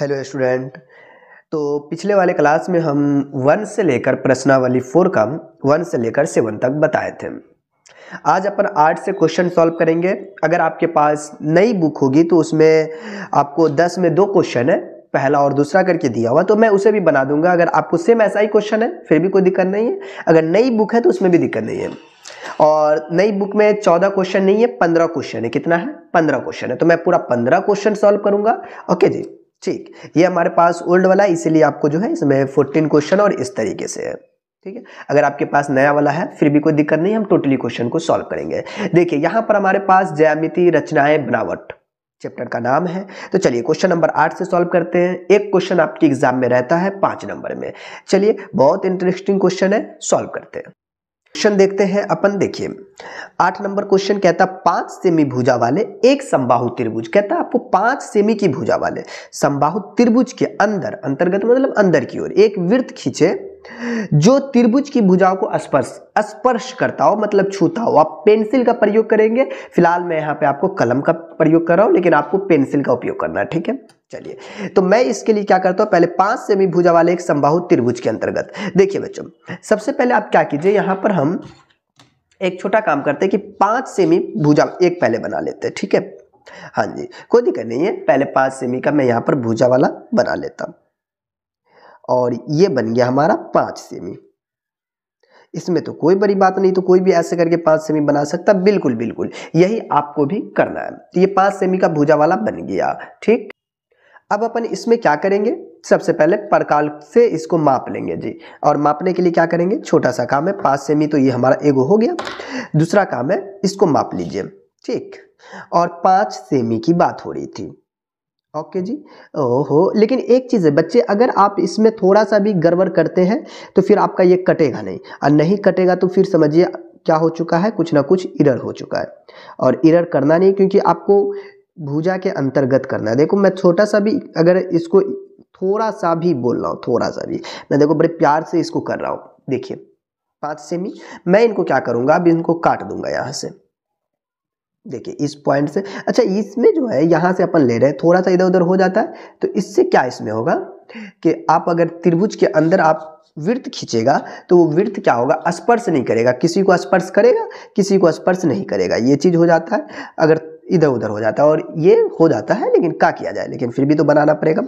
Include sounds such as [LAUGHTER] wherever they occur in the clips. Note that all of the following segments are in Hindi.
हेलो स्टूडेंट तो पिछले वाले क्लास में हम वन से लेकर प्रश्नावली फोर का वन से लेकर सेवन तक बताए थे आज अपन आठ से क्वेश्चन सॉल्व करेंगे अगर आपके पास नई बुक होगी तो उसमें आपको दस में दो क्वेश्चन है पहला और दूसरा करके दिया हुआ तो मैं उसे भी बना दूंगा अगर आपको सेम ऐसा ही क्वेश्चन है फिर भी कोई दिक्कत नहीं है अगर नई बुक है तो उसमें भी दिक्कत नहीं है और नई बुक में चौदह क्वेश्चन नहीं है पंद्रह क्वेश्चन है कितना है पंद्रह क्वेश्चन है तो मैं पूरा पंद्रह क्वेश्चन सॉल्व करूंगा ओके जी ठीक ये हमारे पास ओल्ड वाला इसीलिए आपको जो है इसमें फोर्टीन क्वेश्चन और इस तरीके से है ठीक है अगर आपके पास नया वाला है फिर भी कोई दिक्कत नहीं हम टोटली क्वेश्चन को सॉल्व करेंगे देखिए यहाँ पर हमारे पास जयामिति रचनाएं बनावट चैप्टर का नाम है तो चलिए क्वेश्चन नंबर आठ से सॉल्व करते हैं एक क्वेश्चन आपके एग्जाम में रहता है पांच नंबर में चलिए बहुत इंटरेस्टिंग क्वेश्चन है सॉल्व करते हैं क्वेश्चन देखते हैं अपन देखिए आठ नंबर क्वेश्चन कहता पांच सेमी भुजा वाले एक संबाहु त्रिभुज कहता आपको पांच सेमी की भुजा वाले संबाहु त्रिभुज के अंदर अंतर्गत मतलब अंदर की ओर एक वृत्त खींचे जो त्रिभुज की भुजाओं को स्पर्श स्पर्श करता हो मतलब छूता हो आप पेंसिल का प्रयोग करेंगे फिलहाल मैं यहां पे आपको कलम का प्रयोग कर रहा हूं लेकिन आपको पेंसिल का उपयोग करना है ठीक है चलिए तो मैं इसके लिए क्या करता हूँ पहले पांच सेमी भुजा वाले एक संभाव त्रिभुज के अंतर्गत देखिए बच्चों सबसे पहले आप क्या कीजिए यहाँ पर हम एक छोटा काम करते हैं कि पांच सेमी भुजा एक पहले बना लेते हैं ठीक है हाँ जी कोई दिक्कत नहीं है पहले पांच सेमी का मैं यहाँ पर भुजा वाला बना लेता और ये बन गया हमारा पांच सेमी इसमें तो कोई बड़ी बात नहीं तो कोई भी ऐसे करके पांच सेमी बना सकता बिल्कुल बिल्कुल यही आपको भी करना है तो ये पांच सेमी का भुजा वाला बन गया ठीक अब अपन इसमें क्या करेंगे सबसे पहले परकाल से इसको माप लेंगे जी और मापने के लिए क्या करेंगे छोटा सा काम है पाँच सेमी तो ये हमारा एगो हो गया दूसरा काम है इसको माप लीजिए ठीक और पाँच सेमी की बात हो रही थी ओके जी ओहो लेकिन एक चीज़ है बच्चे अगर आप इसमें थोड़ा सा भी गड़बड़ करते हैं तो फिर आपका ये कटेगा नहीं और नहीं कटेगा तो फिर समझिए क्या हो चुका है कुछ ना कुछ इरर हो चुका है और इरर करना नहीं क्योंकि आपको भुजा के अंतर्गत करना है देखो मैं छोटा सा भी अगर इसको थोड़ा सा भी बोल रहा हूँ थोड़ा सा भी मैं देखो बड़े प्यार से इसको कर रहा हूँ देखिए पाँच सेमी मैं इनको क्या करूँगा अब इनको काट दूंगा यहाँ से देखिए इस पॉइंट से अच्छा इसमें जो है यहाँ से अपन ले रहे हैं थोड़ा सा इधर उधर हो जाता है तो इससे क्या इसमें होगा कि आप अगर त्रिभुज के अंदर आप वृत्त खींचेगा तो वो वृत्त क्या होगा स्पर्श नहीं करेगा किसी को स्पर्श करेगा किसी को स्पर्श नहीं करेगा ये चीज़ हो जाता है अगर इधर उधर हो जाता है और ये हो जाता है लेकिन का किया जाए लेकिन फिर भी तो बनाना पड़ेगा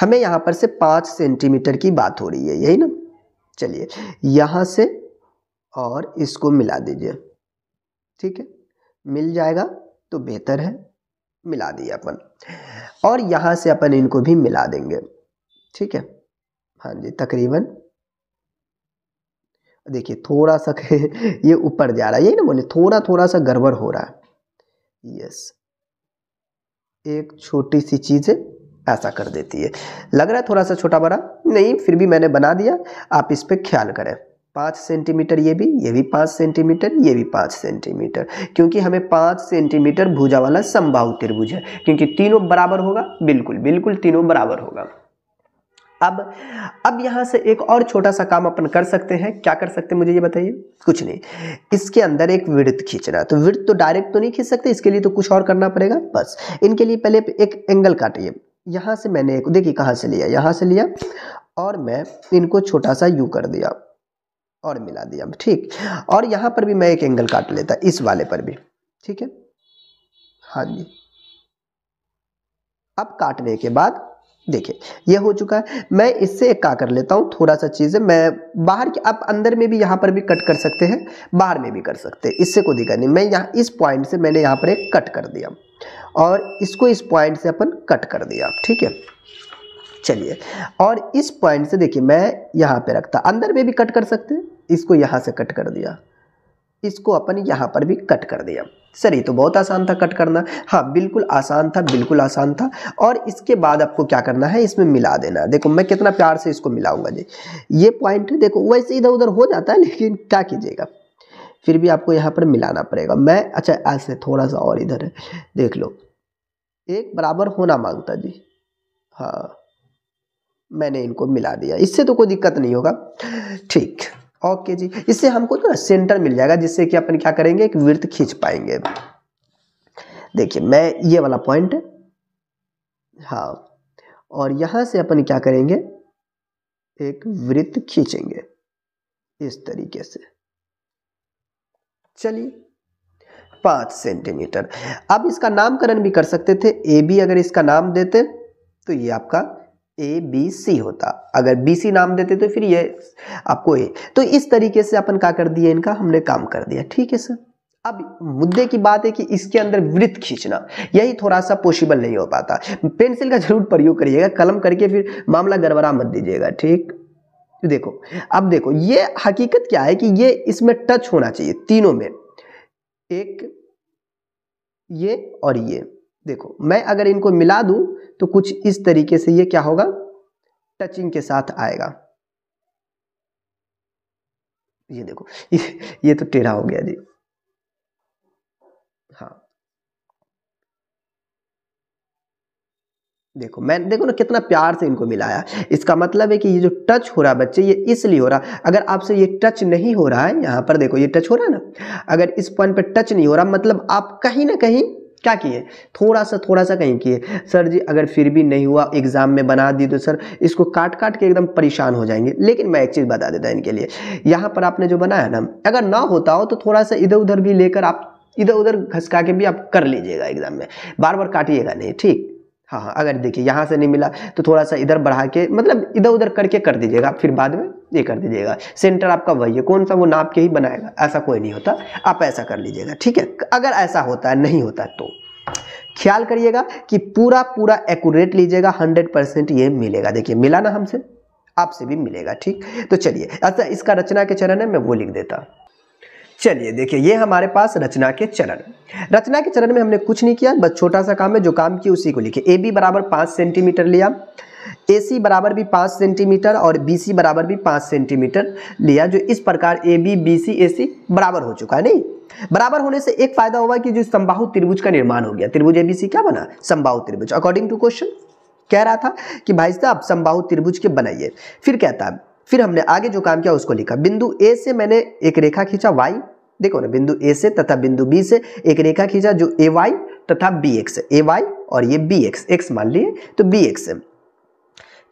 हमें यहाँ पर से पाँच सेंटीमीटर की बात हो रही है यही ना चलिए यहाँ से और इसको मिला दीजिए ठीक है मिल जाएगा तो बेहतर है मिला दिए अपन और यहाँ से अपन इनको भी मिला देंगे ठीक है हाँ जी तकरीबन देखिए थोड़ा सा [LAUGHS] ये ऊपर जा रहा है यही ना बोले थोड़ा थोड़ा सा गड़बड़ हो रहा है यस एक छोटी सी चीज़ है ऐसा कर देती है लग रहा है थोड़ा सा छोटा बड़ा नहीं फिर भी मैंने बना दिया आप इस पर ख्याल करें पाँच सेंटीमीटर ये भी ये भी पाँच सेंटीमीटर ये भी पाँच सेंटीमीटर क्योंकि हमें पाँच सेंटीमीटर भुजा वाला संभाव त्रिभुज है क्योंकि तीनों बराबर होगा बिल्कुल बिल्कुल तीनों बराबर होगा अब अब यहां से एक और छोटा सा काम अपन कर सकते हैं क्या कर सकते हैं मुझे ये बताइए कुछ नहीं इसके अंदर एक वृत्त खींचना तो वृत्त तो डायरेक्ट तो नहीं खींच सकते इसके लिए तो कुछ और करना पड़ेगा बस इनके लिए पहले एक एंगल काटिए यहां से मैंने एक देखिए कहां से लिया यहां से लिया और मैं इनको छोटा सा यू कर दिया और मिला दिया ठीक और यहां पर भी मैं एक एंगल काट लेता इस वाले पर भी ठीक है हाँ जी अब काटने के बाद देखिए ये हो चुका है मैं इससे एक का कर लेता हूँ थोड़ा सा चीज़ें मैं बाहर के आप अंदर में भी यहाँ पर भी कट कर सकते हैं बाहर में भी कर सकते हैं इससे कोई दिक्कत नहीं मैं यहाँ इस पॉइंट से मैंने यहाँ पर एक कट कर दिया और इसको इस पॉइंट से अपन कट कर दिया ठीक है चलिए और इस पॉइंट से देखिए मैं यहाँ पर रखता अंदर में भी कट कर सकते हैं इसको यहाँ से कट कर दिया इसको अपन यहाँ पर भी कट कर दिया सर ये तो बहुत आसान था कट करना हाँ बिल्कुल आसान था बिल्कुल आसान था और इसके बाद आपको क्या करना है इसमें मिला देना देखो मैं कितना प्यार से इसको मिलाऊंगा जी ये पॉइंट देखो वैसे इधर उधर हो जाता है लेकिन क्या कीजिएगा फिर भी आपको यहाँ पर मिलाना पड़ेगा मैं अच्छा ऐसे थोड़ा सा और इधर देख लो एक बराबर होना मांगता जी हाँ मैंने इनको मिला दिया इससे तो कोई दिक्कत नहीं होगा ठीक ओके जी इससे हमको ना सेंटर मिल जाएगा जिससे कि अपन क्या करेंगे एक वृत्त खींच पाएंगे देखिए मैं ये वाला पॉइंट हाँ और यहाँ से अपन क्या करेंगे एक वृत्त खींचेंगे इस तरीके से चलिए पाँच सेंटीमीटर अब इसका नामकरण भी कर सकते थे ए बी अगर इसका नाम देते तो ये आपका ए बी सी होता अगर बी सी नाम देते तो फिर ये आपको ए तो इस तरीके से अपन क्या कर दिया इनका हमने काम कर दिया ठीक है सर अब मुद्दे की बात है कि इसके अंदर वृत्त खींचना यही थोड़ा सा पॉसिबल नहीं हो पाता पेंसिल का जरूर प्रयोग करिएगा कलम करके फिर मामला गड़बड़ा मत दीजिएगा ठीक तो देखो अब देखो ये हकीकत क्या है कि ये इसमें टच होना चाहिए तीनों में एक ये और ये देखो मैं अगर इनको मिला दूं तो कुछ इस तरीके से ये क्या होगा टचिंग के साथ आएगा ये देखो ये, तो टेढ़ा हो गया जी हाँ देखो मैं देखो ना कितना प्यार से इनको मिलाया इसका मतलब है कि ये जो टच हो रहा है बच्चे ये इसलिए हो रहा है अगर आपसे ये टच नहीं हो रहा है यहां पर देखो ये टच हो रहा है ना अगर इस पॉइंट पर टच नहीं हो रहा मतलब आप कहीं ना कहीं क्या किए थोड़ा सा थोड़ा सा कहीं किए सर जी अगर फिर भी नहीं हुआ एग्ज़ाम में बना दी तो सर इसको काट काट के एकदम परेशान हो जाएंगे लेकिन मैं एक चीज़ बता देता इनके लिए यहाँ पर आपने जो बनाया ना अगर ना होता हो तो थोड़ा सा इधर उधर भी लेकर आप इधर उधर घसका के भी आप कर लीजिएगा एग्ज़ाम में बार बार काटिएगा नहीं ठीक हाँ हाँ अगर देखिए यहाँ से नहीं मिला तो थोड़ा सा इधर बढ़ा के मतलब इधर उधर करके कर दीजिएगा फिर बाद में ये कर दीजिएगा सेंटर आपका वही है कौन सा वो नाप के ही बनाएगा ऐसा कोई नहीं होता आप ऐसा कर लीजिएगा ठीक है अगर ऐसा होता है नहीं होता तो ख्याल करिएगा कि पूरा पूरा एकूरेट लीजिएगा हंड्रेड परसेंट ये मिलेगा देखिए मिला ना हमसे आपसे भी मिलेगा ठीक तो चलिए अच्छा इसका रचना के चरण है मैं वो लिख देता चलिए देखिए ये हमारे पास रचना के चरण रचना के चरण में हमने कुछ नहीं किया बस छोटा सा काम है जो काम किया उसी को लिखे ए बी बराबर पाँच सेंटीमीटर लिया ए सी बराबर भी पाँच सेंटीमीटर और बी सी बराबर भी पाँच सेंटीमीटर लिया जो इस प्रकार ए बी बी सी ए सी बराबर हो चुका है नहीं बराबर होने से एक फायदा हुआ कि जो संबाहु त्रिभुज का निर्माण हो गया त्रिभुज ए बी सी क्या बना संबाहु त्रिभुज अकॉर्डिंग टू क्वेश्चन कह रहा था कि भाई साहब संबाहु त्रिभुज के बनाइए फिर कहता है फिर हमने आगे जो काम किया उसको लिखा बिंदु ए से मैंने एक रेखा खींचा वाई देखो ना बिंदु ए से तथा बिंदु बी से एक रेखा खींचा जो ए वाई तथा बी एक्स ए वाई और ये बी एक्स एक्स मान लिए तो बी एक्स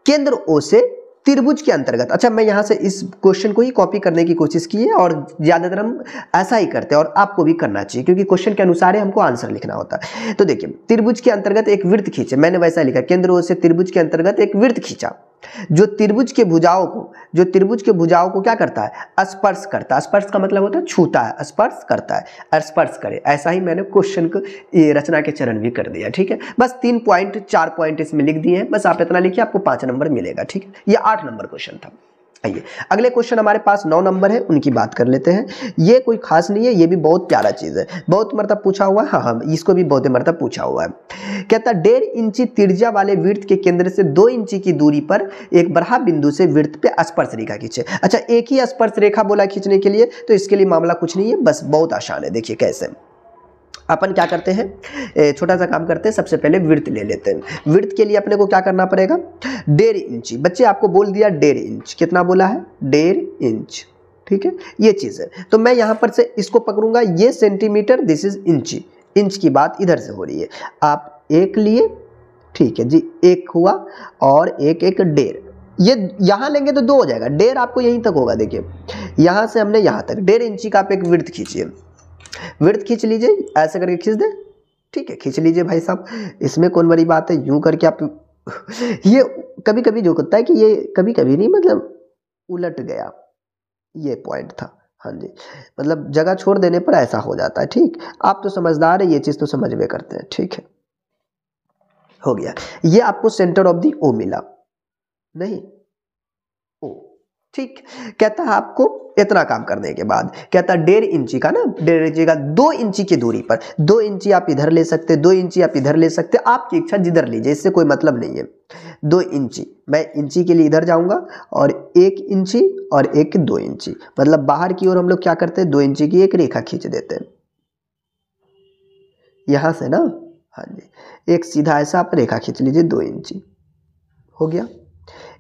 केंद्र ओ से त्रिभुज के अंतर्गत अच्छा मैं यहाँ से इस क्वेश्चन को ही कॉपी करने की कोशिश की है और ज़्यादातर हम ऐसा ही करते हैं और आपको भी करना चाहिए क्योंकि क्वेश्चन के अनुसार ही हमको आंसर लिखना होता है तो देखिए त्रिभुज के अंतर्गत एक वृत्त खींचे मैंने वैसा लिखा केंद्र ओ से त्रिभुज के अंतर्गत एक वृत्त खींचा जो त्रिभुज के भुजाओं को जो त्रिभुज के भुजाओं को क्या करता है स्पर्श करता है स्पर्श का मतलब होता है छूता है स्पर्श करता है स्पर्श करे ऐसा ही मैंने क्वेश्चन को ये रचना के चरण भी कर दिया ठीक है बस तीन पॉइंट चार पॉइंट इसमें लिख दिए हैं बस आप इतना लिखिए आपको पाँच नंबर मिलेगा ठीक है ये आठ नंबर क्वेश्चन था आइए अगले क्वेश्चन हमारे पास नौ नंबर है उनकी बात कर लेते हैं ये कोई खास नहीं है ये भी बहुत प्यारा चीज़ है बहुत मरतब पूछा हुआ है हाँ हाँ इसको भी बहुत मरतब पूछा हुआ है कहता डेढ़ इंची तिरजा वाले वृत्त के केंद्र से दो इंची की दूरी पर एक बढ़ा बिंदु से वृत्त पे स्पर्श रेखा खींचे अच्छा एक ही स्पर्श रेखा बोला खींचने के लिए तो इसके लिए मामला कुछ नहीं है बस बहुत आसान है देखिए कैसे अपन क्या करते हैं छोटा सा काम करते हैं सबसे पहले वृत्त ले लेते हैं वृत्त के लिए अपने को क्या करना पड़ेगा डेढ़ इंच बच्चे आपको बोल दिया डेढ़ इंच कितना बोला है डेढ़ इंच ठीक है ये चीज़ है तो मैं यहाँ पर से इसको पकड़ूंगा ये सेंटीमीटर दिस इज इंची इंच की बात इधर से हो रही है आप एक लिए ठीक है जी एक हुआ और एक एक डेढ़ ये यहाँ लेंगे तो दो हो जाएगा डेढ़ आपको यहीं तक होगा देखिए यहाँ से हमने यहाँ तक डेढ़ इंची का आप एक वृत्त खींचिए वृत्त खींच लीजिए ऐसे करके खींच दे ठीक है खींच लीजिए भाई साहब इसमें कौन बड़ी बात है यूं करके आप [LAUGHS] ये कभी कभी जो होता है कि ये कभी कभी नहीं मतलब उलट गया ये पॉइंट था हाँ जी मतलब जगह छोड़ देने पर ऐसा हो जाता है ठीक आप तो समझदार है ये चीज़ तो समझ में करते हैं ठीक है हो गया ये आपको सेंटर ऑफ दी ओ मिला नहीं ठीक कहता है आपको इतना काम करने के बाद कहता है डेढ़ इंची का ना डेढ़ इंची का दो इंची की दूरी पर दो इंची आप इधर ले सकते दो इंची आप इधर ले सकते आपकी इच्छा जिधर लीजिए इससे कोई मतलब नहीं है दो इंची मैं इंची के लिए इधर जाऊंगा और एक इंची और एक दो इंची मतलब बाहर की ओर हम लोग क्या करते हैं दो इंची की एक रेखा खींच देते हैं यहां से ना हाँ जी एक सीधा ऐसा आप रेखा खींच लीजिए दो इंची हो गया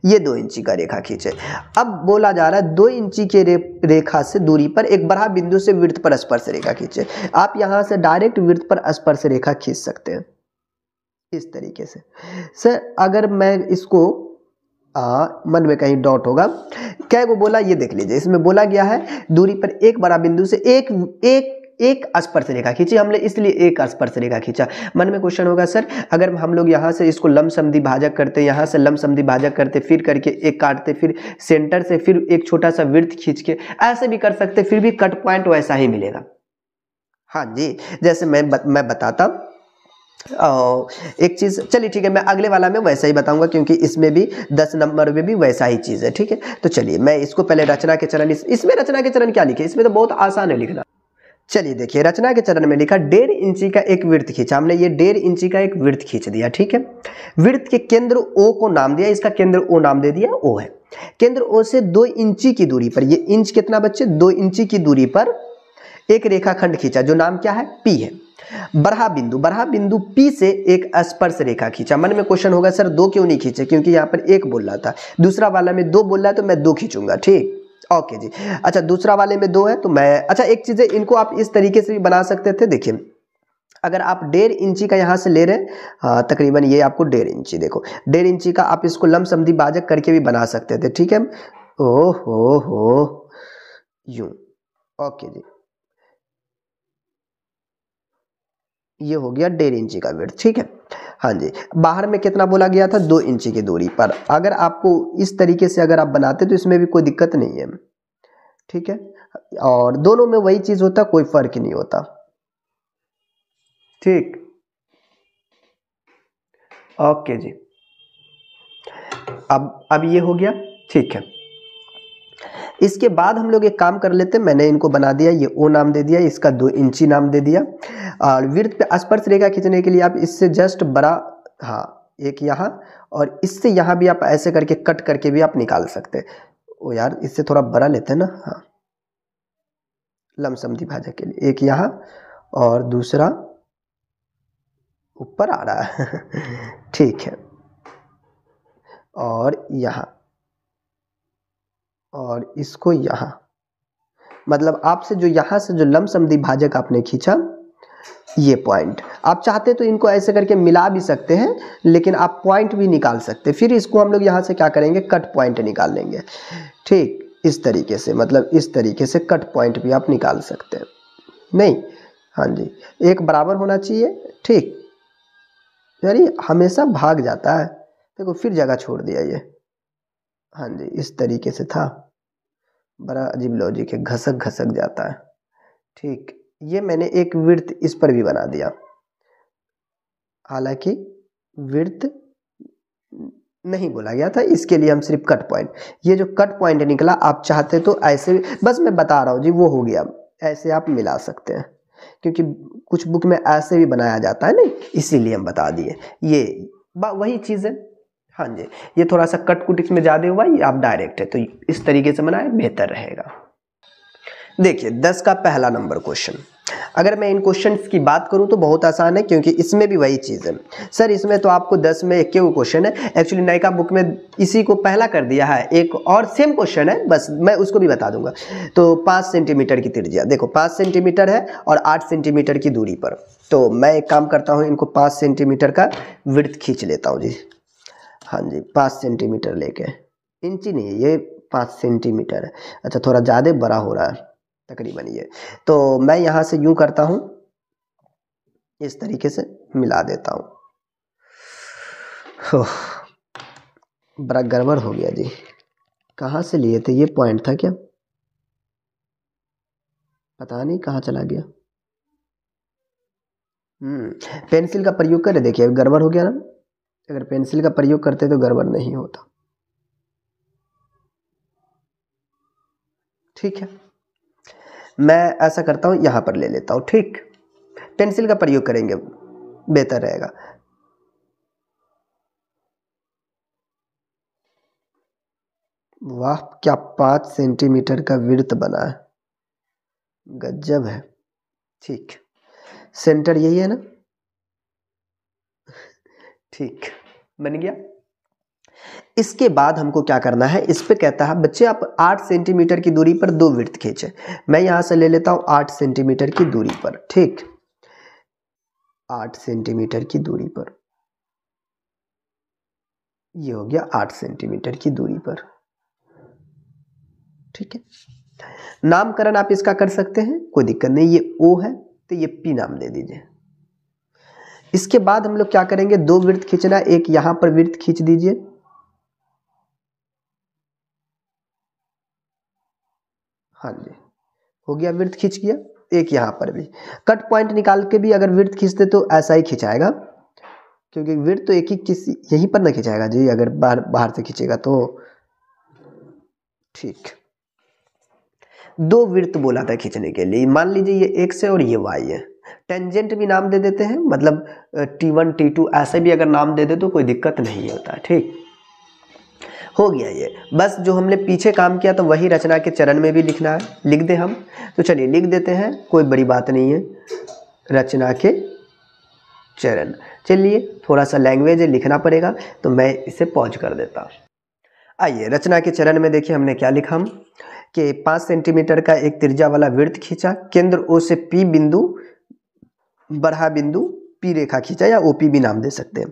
ये दो इंची का रेखा खींचे अब बोला जा रहा है दो इंची के रे, रेखा से दूरी पर एक बड़ा बिंदु से वृत्त पर स्पर्श रेखा खींचे आप यहां से डायरेक्ट वृत्त पर स्पर्श रेखा खींच सकते हैं इस तरीके से सर अगर मैं इसको आ, मन में कहीं डॉट होगा क्या वो बोला ये देख लीजिए इसमें बोला गया है दूरी पर एक बड़ा बिंदु से एक एक एक स्पर्श रेखा खींची हमने इसलिए एक स्पर्श रेखा खींचा मन में क्वेश्चन होगा सर अगर हम लोग यहाँ से इसको लम समधि भाजक करते यहाँ से लम समधि भाजक करते फिर करके एक काटते फिर सेंटर से फिर एक छोटा सा वृत्त खींच के ऐसे भी कर सकते फिर भी कट पॉइंट वैसा ही मिलेगा हाँ जी जैसे मैं ब, मैं बताता हूँ एक चीज़ चलिए ठीक है मैं अगले वाला में वैसा ही बताऊंगा क्योंकि इसमें भी दस नंबर में भी वैसा ही चीज़ है ठीक है तो चलिए मैं इसको पहले रचना के चरण इस, इसमें रचना के चरण क्या लिखे इसमें तो बहुत आसान है लिखना चलिए देखिए रचना के चरण में लिखा डेढ़ इंची का एक वृत्त खींचा हमने ये डेढ़ इंची का एक वृत्त खींच दिया ठीक है वृत्त के केंद्र ओ को नाम दिया इसका केंद्र ओ नाम दे दिया ओ है केंद्र ओ से दो इंची की दूरी पर ये इंच कितना बच्चे दो इंची की दूरी पर एक रेखाखंड खींचा जो नाम क्या है पी है बरहा बिंदु बरहा बिंदु पी से एक स्पर्श रेखा खींचा मन में क्वेश्चन होगा सर दो क्यों नहीं खींचे क्योंकि यहाँ पर एक बोल रहा था दूसरा वाला में दो बोल रहा है तो मैं दो खींचूंगा ठीक ओके जी अच्छा दूसरा वाले में दो है तो मैं अच्छा एक चीज़ है इनको आप इस तरीके से भी बना सकते थे देखिए अगर आप डेढ़ इंची का यहाँ से ले रहे हैं तकरीबन ये आपको डेढ़ इंची देखो डेढ़ इंची का आप इसको लम समी बाजक करके भी बना सकते थे ठीक है ओ हो हो यूं ओके जी ये हो गया डेढ़ इंची का वेड़ ठीक है हाँ जी बाहर में कितना बोला गया था दो इंच की दूरी पर अगर आपको इस तरीके से अगर आप बनाते तो इसमें भी कोई दिक्कत नहीं है ठीक है और दोनों में वही चीज़ होता कोई फर्क नहीं होता ठीक ओके जी अब अब ये हो गया ठीक है इसके बाद हम लोग एक काम कर लेते हैं मैंने इनको बना दिया ये ओ नाम दे दिया इसका दो इंची नाम दे दिया और वृत्त पे स्पर्श रेखा खींचने के लिए आप इससे जस्ट बड़ा हाँ एक यहाँ और इससे यहाँ भी आप ऐसे करके कट करके भी आप निकाल सकते ओ यार इससे थोड़ा बड़ा लेते हैं ना हाँ लमसम दिभाजा के लिए एक यहाँ और दूसरा ऊपर आ रहा है [LAUGHS] ठीक है और यहाँ और इसको यहाँ मतलब आपसे जो यहाँ से जो लमसम भाजक आपने खींचा ये पॉइंट आप चाहते तो इनको ऐसे करके मिला भी सकते हैं लेकिन आप पॉइंट भी निकाल सकते हैं फिर इसको हम लोग यहाँ से क्या करेंगे कट पॉइंट निकाल लेंगे ठीक इस तरीके से मतलब इस तरीके से कट पॉइंट भी आप निकाल सकते हैं नहीं हाँ जी एक बराबर होना चाहिए ठीक यार हमेशा भाग जाता है देखो फिर जगह छोड़ दिया ये हाँ जी इस तरीके से था बड़ा अजीब लॉजिक है घसक घसक जाता है ठीक ये मैंने एक वृत्त इस पर भी बना दिया हालांकि वृत्त नहीं बोला गया था इसके लिए हम सिर्फ कट पॉइंट ये जो कट पॉइंट निकला आप चाहते तो ऐसे बस मैं बता रहा हूँ जी वो हो गया ऐसे आप मिला सकते हैं क्योंकि कुछ बुक में ऐसे भी बनाया जाता है ना इसीलिए हम बता दिए ये वही चीज़ है हाँ जी ये थोड़ा सा कट कुटिक्स में ज़्यादा हुआ ये आप डायरेक्ट है तो इस तरीके से बनाए बेहतर रहेगा देखिए दस का पहला नंबर क्वेश्चन अगर मैं इन क्वेश्चन की बात करूं तो बहुत आसान है क्योंकि इसमें भी वही चीज़ है सर इसमें तो आपको दस में एक क्यों क्वेश्चन है एक्चुअली नायका बुक में इसी को पहला कर दिया है एक और सेम क्वेश्चन है बस मैं उसको भी बता दूंगा तो पाँच सेंटीमीटर की त्रिज्या देखो पाँच सेंटीमीटर है और आठ सेंटीमीटर की दूरी पर तो मैं एक काम करता हूँ इनको पाँच सेंटीमीटर का वृत्त खींच लेता हूँ जी हाँ जी पाँच सेंटीमीटर लेके इंची नहीं ये पाँच सेंटीमीटर है अच्छा थोड़ा ज़्यादा बड़ा हो रहा है तकरीबन ये तो मैं यहाँ से यूँ करता हूँ इस तरीके से मिला देता हूँ बड़ा गड़बड़ हो गया जी कहाँ से लिए थे ये पॉइंट था क्या पता नहीं कहाँ चला गया पेंसिल हम्म, का प्रयोग करें देखिए गड़बड़ हो गया ना अगर पेंसिल का प्रयोग करते तो गड़बड़ नहीं होता ठीक है मैं ऐसा करता हूँ यहाँ पर ले लेता हूँ ठीक पेंसिल का प्रयोग करेंगे बेहतर रहेगा वाह क्या पाँच सेंटीमीटर का वृत्त बना है गजब है ठीक सेंटर यही है ना ठीक बन गया इसके बाद हमको क्या करना है इस पे कहता है बच्चे आप आठ सेंटीमीटर की दूरी पर दो वृत्त खींचे मैं यहां से ले लेता हूं आठ सेंटीमीटर की दूरी पर ठीक आठ सेंटीमीटर की दूरी पर ये हो गया आठ सेंटीमीटर की दूरी पर ठीक है नामकरण आप इसका कर सकते हैं कोई दिक्कत नहीं ये ओ है तो ये पी नाम दे दीजिए इसके बाद हम लोग क्या करेंगे दो वृत्त खींचना एक यहां पर वृत्त खींच दीजिए हाँ जी हो गया वृत्त खींच गया एक यहां पर भी कट पॉइंट निकाल के भी अगर वृत्त खींचते तो ऐसा ही खिंचाएगा क्योंकि वृत्त तो एक ही किसी यहीं पर ना खिंचाएगा जी अगर बाहर बाहर से खींचेगा तो ठीक दो वृत्त बोला था खींचने के लिए मान लीजिए ये एक्स है और ये वाई है टेंजेंट भी नाम दे देते हैं मतलब टी वन टी टू ऐसे भी अगर नाम दे दे तो कोई दिक्कत नहीं होता ठीक हो गया ये बस जो हमने पीछे काम किया तो वही रचना के चरण में भी लिखना है लिख दे हम तो चलिए लिख देते हैं कोई बड़ी बात नहीं है रचना के चरण चलिए थोड़ा सा लैंग्वेज लिखना पड़ेगा तो मैं इसे पॉज कर देता हूँ आइए रचना के चरण में देखिए हमने क्या लिखा हम कि पाँच सेंटीमीटर का एक तिरजा वाला वृत्त खींचा केंद्र ओ से पी बिंदु बढ़ा बिंदु पी रेखा खींचा या ओपी भी नाम दे सकते हैं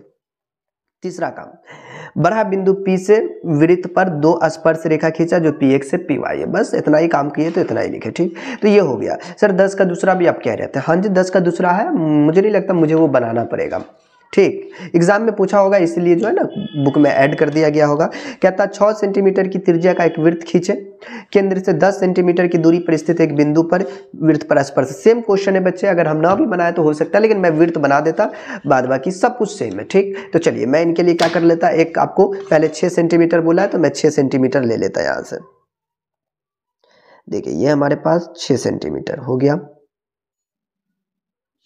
तीसरा काम बढ़ा बिंदु पी से वृत्त पर दो स्पर्श रेखा खींचा जो पी एक से पी वाई है बस इतना ही काम किए तो इतना ही लिखे ठीक तो ये हो गया सर दस का दूसरा भी आप कह रहे थे हाँ जी दस का दूसरा है मुझे नहीं लगता मुझे वो बनाना पड़ेगा ठीक एग्जाम में पूछा होगा इसलिए जो है ना बुक में ऐड कर दिया गया होगा कहता छः सेंटीमीटर की त्रिज्या का एक वृत्त खींचे केंद्र से दस सेंटीमीटर की दूरी पर स्थित एक बिंदु पर वृत्त पर स्पर्श सेम क्वेश्चन है बच्चे अगर हम ना भी बनाए तो हो सकता है लेकिन मैं वृत्त बना देता बाद बाकी सब कुछ सेम है ठीक तो चलिए मैं इनके लिए क्या कर लेता एक आपको पहले छः सेंटीमीटर बोला है तो मैं छः सेंटीमीटर ले लेता यहाँ से देखिए ये हमारे पास छः सेंटीमीटर हो गया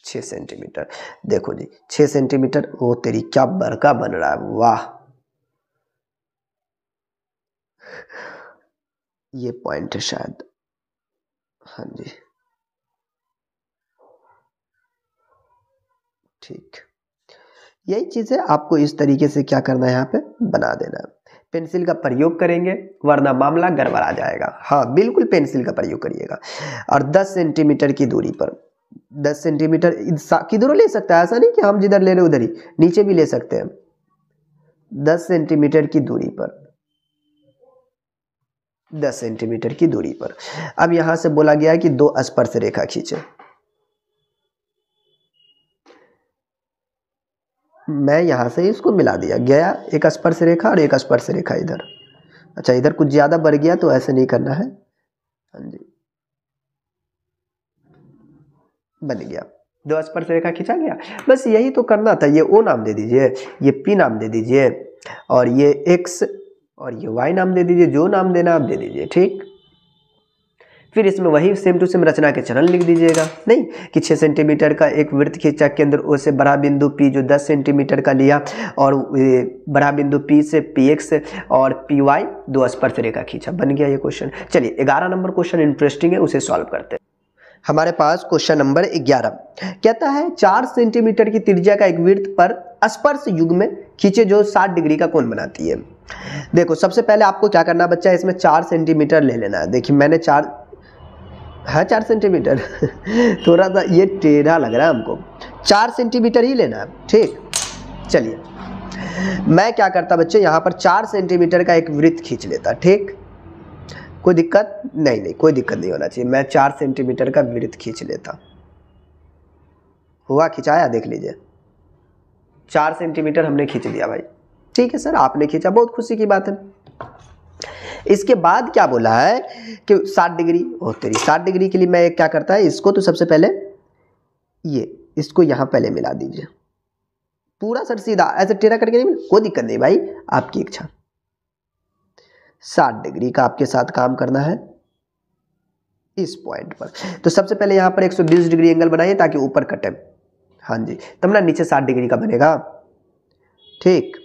छः सेंटीमीटर देखो जी छः सेंटीमीटर वो तेरी क्या बरका बन रहा है वाह ये पॉइंट है शायद हाँ जी ठीक यही चीज़ें आपको इस तरीके से क्या करना है यहाँ पे बना देना है पेंसिल का प्रयोग करेंगे वरना मामला गड़बड़ा जाएगा हाँ बिल्कुल पेंसिल का प्रयोग करिएगा और 10 सेंटीमीटर की दूरी पर दस सेंटीमीटर किधरों ले सकता है ऐसा नहीं कि हम जिधर ले रहे उधर ही नीचे भी ले सकते हैं दस सेंटीमीटर की दूरी पर दस सेंटीमीटर की दूरी पर अब यहां से बोला गया है कि दो स्पर्श रेखा खींचे मैं यहां से इसको मिला दिया गया एक स्पर्श रेखा और एक स्पर्श रेखा इधर अच्छा इधर कुछ ज़्यादा बढ़ गया तो ऐसे नहीं करना है हाँ जी बन गया जो स्पर्श रेखा खींचा गया बस यही तो करना था ये ओ नाम दे दीजिए ये पी नाम दे दीजिए और ये एक्स और ये वाई नाम दे दीजिए जो नाम देना आप दे दीजिए ठीक फिर इसमें वही सेम टू सेम रचना के चरण लिख दीजिएगा नहीं कि छः सेंटीमीटर का एक वृत्त खींचा केंद्र ओ से बड़ा बिंदु पी जो दस सेंटीमीटर का लिया और बड़ा बिंदु पी से पी एक्स और पी वाई दो स्पर्श रेखा खींचा बन गया ये क्वेश्चन चलिए ग्यारह नंबर क्वेश्चन इंटरेस्टिंग है उसे सॉल्व करते हैं हमारे पास क्वेश्चन नंबर 11 कहता है चार सेंटीमीटर की त्रिज्या का एक वृत्त पर स्पर्श युग में खींचे जो सात डिग्री का कोण बनाती है देखो सबसे पहले आपको क्या करना बच्चा इसमें चार सेंटीमीटर ले लेना है देखिए मैंने चार है चार सेंटीमीटर [LAUGHS] थोड़ा सा ये टेढ़ा लग रहा है हमको चार सेंटीमीटर ही लेना है ठीक चलिए मैं क्या करता बच्चे यहाँ पर चार सेंटीमीटर का एक वृत्त खींच लेता ठीक कोई दिक्कत नहीं नहीं कोई दिक्कत नहीं होना चाहिए मैं चार सेंटीमीटर का वृत्त खींच लेता हुआ खिंचाया देख लीजिए चार सेंटीमीटर हमने खींच लिया भाई ठीक है सर आपने खींचा बहुत खुशी की बात है इसके बाद क्या बोला है कि सात डिग्री ओ तेरी सात डिग्री के लिए मैं क्या करता है इसको तो सबसे पहले ये इसको यहाँ पहले मिला दीजिए पूरा सर सीधा ऐसे टेरा करके नहीं कोई दिक्कत नहीं भाई आपकी इच्छा साठ डिग्री का आपके साथ काम करना है इस पॉइंट पर तो सबसे पहले यहां पर एक डिग्री एंगल बनाइए ताकि ऊपर कटे हाँ जी तब ना नीचे साठ डिग्री का बनेगा ठीक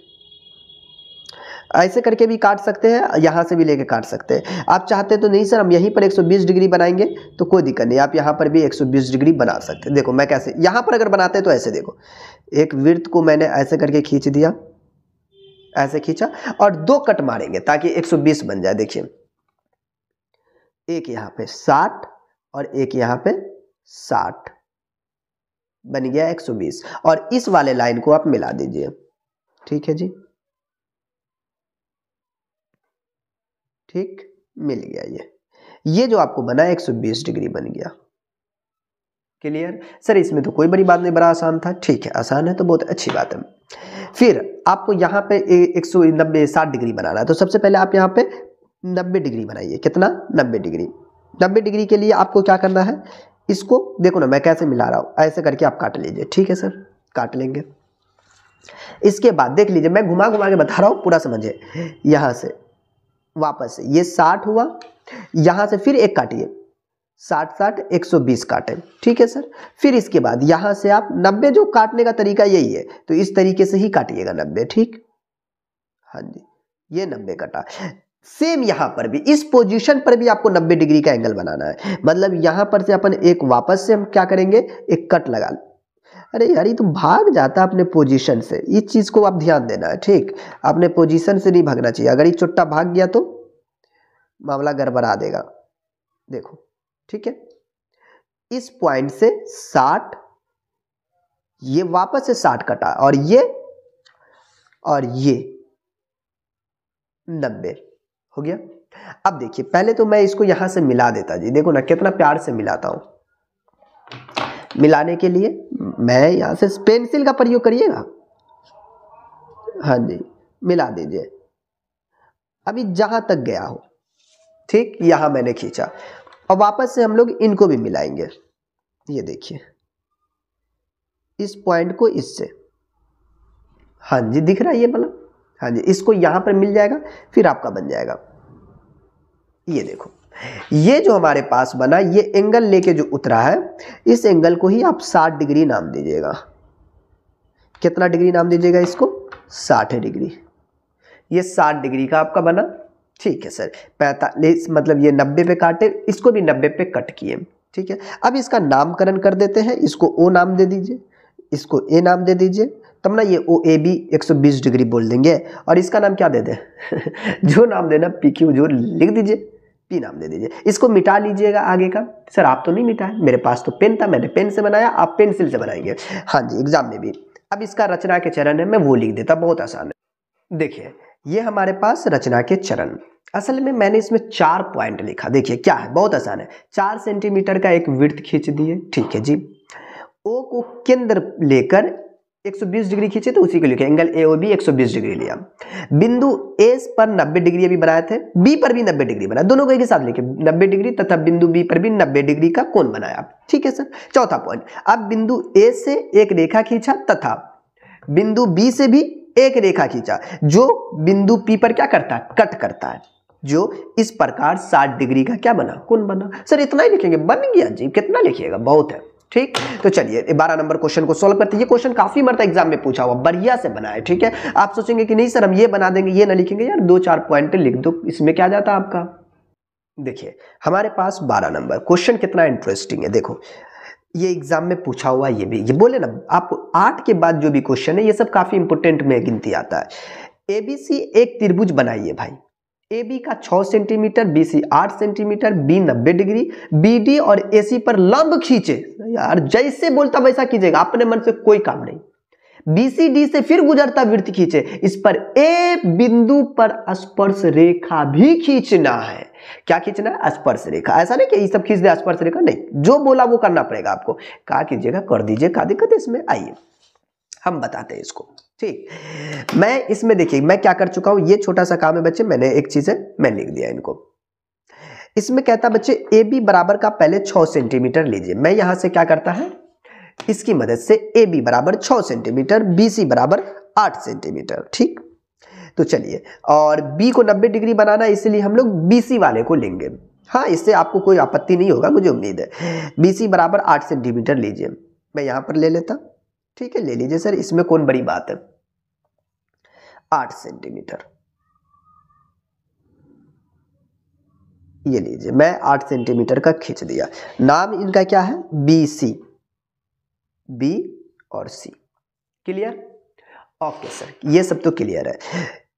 ऐसे करके भी काट सकते हैं यहाँ से भी लेके काट सकते हैं आप चाहते तो नहीं सर हम यहीं पर 120 डिग्री बनाएंगे तो कोई दिक्कत नहीं आप यहाँ पर भी 120 डिग्री बना सकते हैं देखो मैं कैसे यहाँ पर अगर बनाते हैं तो ऐसे देखो एक वृत्त को मैंने ऐसे करके खींच दिया ऐसे खींचा और दो कट मारेंगे ताकि 120 बन जाए देखिए एक यहाँ पे 60 और एक यहाँ पे 60 बन गया 120 और इस वाले लाइन को आप मिला दीजिए ठीक है जी ठीक मिल गया ये ये जो आपको बना 120 डिग्री बन गया क्लियर सर इसमें तो कोई बड़ी बात नहीं बड़ा आसान था ठीक है आसान है तो बहुत अच्छी बात है फिर आपको यहाँ पे एक सौ नब्बे साठ डिग्री बनाना है तो सबसे पहले आप यहाँ पे नब्बे डिग्री बनाइए कितना नब्बे डिग्री नब्बे डिग्री के लिए आपको क्या करना है इसको देखो ना मैं कैसे मिला रहा हूँ ऐसे करके आप काट लीजिए ठीक है सर काट लेंगे इसके बाद देख लीजिए मैं घुमा घुमा के बता रहा हूँ पूरा समझिए यहाँ से वापस ये साठ हुआ यहाँ से फिर एक काटिए साठ साठ एक सौ बीस काटें ठीक है सर फिर इसके बाद यहाँ से आप नब्बे जो काटने का तरीका यही है तो इस तरीके से ही काटिएगा नब्बे ठीक हाँ जी ये नब्बे कटा सेम यहाँ पर भी इस पोजीशन पर भी आपको नब्बे डिग्री का एंगल बनाना है मतलब यहाँ पर से अपन एक वापस से हम क्या करेंगे एक कट लगा अरे यार ये तो भाग जाता है अपने पोजीशन से इस चीज़ को आप ध्यान देना है ठीक अपने पोजीशन से नहीं भागना चाहिए अगर ये चुट्टा भाग गया तो मामला गड़बड़ा देगा देखो ठीक है इस पॉइंट से 60 ये वापस से 60 कटा और ये और ये नब्बे हो गया अब देखिए पहले तो मैं इसको यहां से मिला देता जी देखो ना कितना प्यार से मिलाता हूं मिलाने के लिए मैं यहां से पेंसिल का प्रयोग करिएगा हाँ जी मिला दीजिए अभी जहां तक गया हो ठीक यहां मैंने खींचा और वापस से हम लोग इनको भी मिलाएंगे ये देखिए इस पॉइंट को इससे हाँ जी दिख रहा है ये वाला हाँ जी इसको यहां पर मिल जाएगा फिर आपका बन जाएगा ये देखो ये जो हमारे पास बना ये एंगल लेके जो उतरा है इस एंगल को ही आप 60 डिग्री नाम दीजिएगा कितना डिग्री नाम दीजिएगा इसको 60 डिग्री ये 60 डिग्री का आपका बना ठीक है सर पैंतालीस मतलब ये नब्बे पे काटे इसको भी नब्बे पे कट किए ठीक है अब इसका नामकरण कर देते हैं इसको ओ नाम दे दीजिए इसको ए नाम दे दीजिए तब ना ये ओ ए बी एक सौ बीस डिग्री बोल देंगे और इसका नाम क्या दे दें [LAUGHS] जो नाम देना पी क्यू जो लिख दीजिए पी नाम दे दीजिए इसको मिटा लीजिएगा आगे का सर आप तो नहीं मिटाए मेरे पास तो पेन था मैंने पेन से बनाया आप पेंसिल से बनाएंगे हाँ जी एग्जाम में भी अब इसका रचना के चरण है मैं वो लिख देता बहुत आसान है देखिए ये हमारे पास रचना के चरण असल में मैंने इसमें चार पॉइंट लिखा देखिए क्या है बहुत आसान है चार सेंटीमीटर का एक वृत्त खींच दिए ठीक है जी ओ को केंद्र लेकर 120 डिग्री खींचे तो उसी को लिखे एंगल ए ओ बी एक डिग्री लिया बिंदु ए पर 90 डिग्री अभी बनाए थे बी पर भी 90 डिग्री बनाया दोनों को एक ही साथ लिखे 90 डिग्री तथा बिंदु बी पर भी 90 डिग्री का कोण बनाया ठीक है सर चौथा पॉइंट अब बिंदु ए से एक रेखा खींचा तथा बिंदु बी से भी एक रेखा खींचा जो बिंदु पी पर क्या करता है कट करता है जो इस प्रकार 60 डिग्री का क्या बना कौन बना सर इतना ही लिखेंगे बन गया जी कितना लिखिएगा बहुत है ठीक तो चलिए बारह नंबर क्वेश्चन को सॉल्व करते हैं ये क्वेश्चन काफी मरता एग्जाम में पूछा हुआ बढ़िया से बना है ठीक है आप सोचेंगे कि नहीं सर हम ये बना देंगे ये ना लिखेंगे यार दो चार पॉइंट लिख दो इसमें क्या जाता आपका देखिए हमारे पास बारह नंबर क्वेश्चन कितना इंटरेस्टिंग है देखो ये एग्जाम में पूछा हुआ ये भी ये बोले ना आप आठ के बाद जो भी क्वेश्चन है ये सब काफ़ी इंपोर्टेंट में गिनती आता है ए बी सी एक त्रिभुज बनाइए भाई ए बी का 6 सेंटीमीटर बी सी आठ सेंटीमीटर बी नब्बे डिग्री बी डी और ए सी पर लंब खींचे यार जैसे बोलता वैसा कीजिएगा अपने मन से कोई काम नहीं बी सी डी से फिर गुजरता वृत्त खींचे इस पर ए बिंदु पर स्पर्श रेखा भी खींचना है क्या खींचना है स्पर्श रेखा ऐसा नहीं कि ये सब खींच दे स्पर्श रेखा नहीं जो बोला वो करना पड़ेगा आपको कहा कीजिएगा कर दीजिए क्या दिक्कत इसमें आइए हम बताते हैं इसको ठीक मैं इसमें देखिए मैं क्या कर चुका हूं ये छोटा सा काम है बच्चे मैंने एक चीज है मैं लिख दिया इनको इसमें कहता बच्चे ए बी बराबर का पहले छ सेंटीमीटर लीजिए मैं यहां से क्या करता है इसकी मदद से ए बी बराबर छ सेंटीमीटर बी सी बराबर आठ सेंटीमीटर ठीक तो चलिए और बी को 90 डिग्री बनाना इसलिए हम लोग बी वाले को लेंगे हाँ इससे आपको कोई आपत्ति नहीं होगा मुझे उम्मीद है बी सी बराबर आठ सेंटीमीटर लीजिए मैं यहाँ पर ले लेता ठीक है ले लीजिए सर इसमें कौन बड़ी बात है आठ सेंटीमीटर ये लीजिए मैं आठ सेंटीमीटर का खींच दिया नाम इनका क्या है बी सी बी और सी क्लियर ओके सर ये सब तो क्लियर है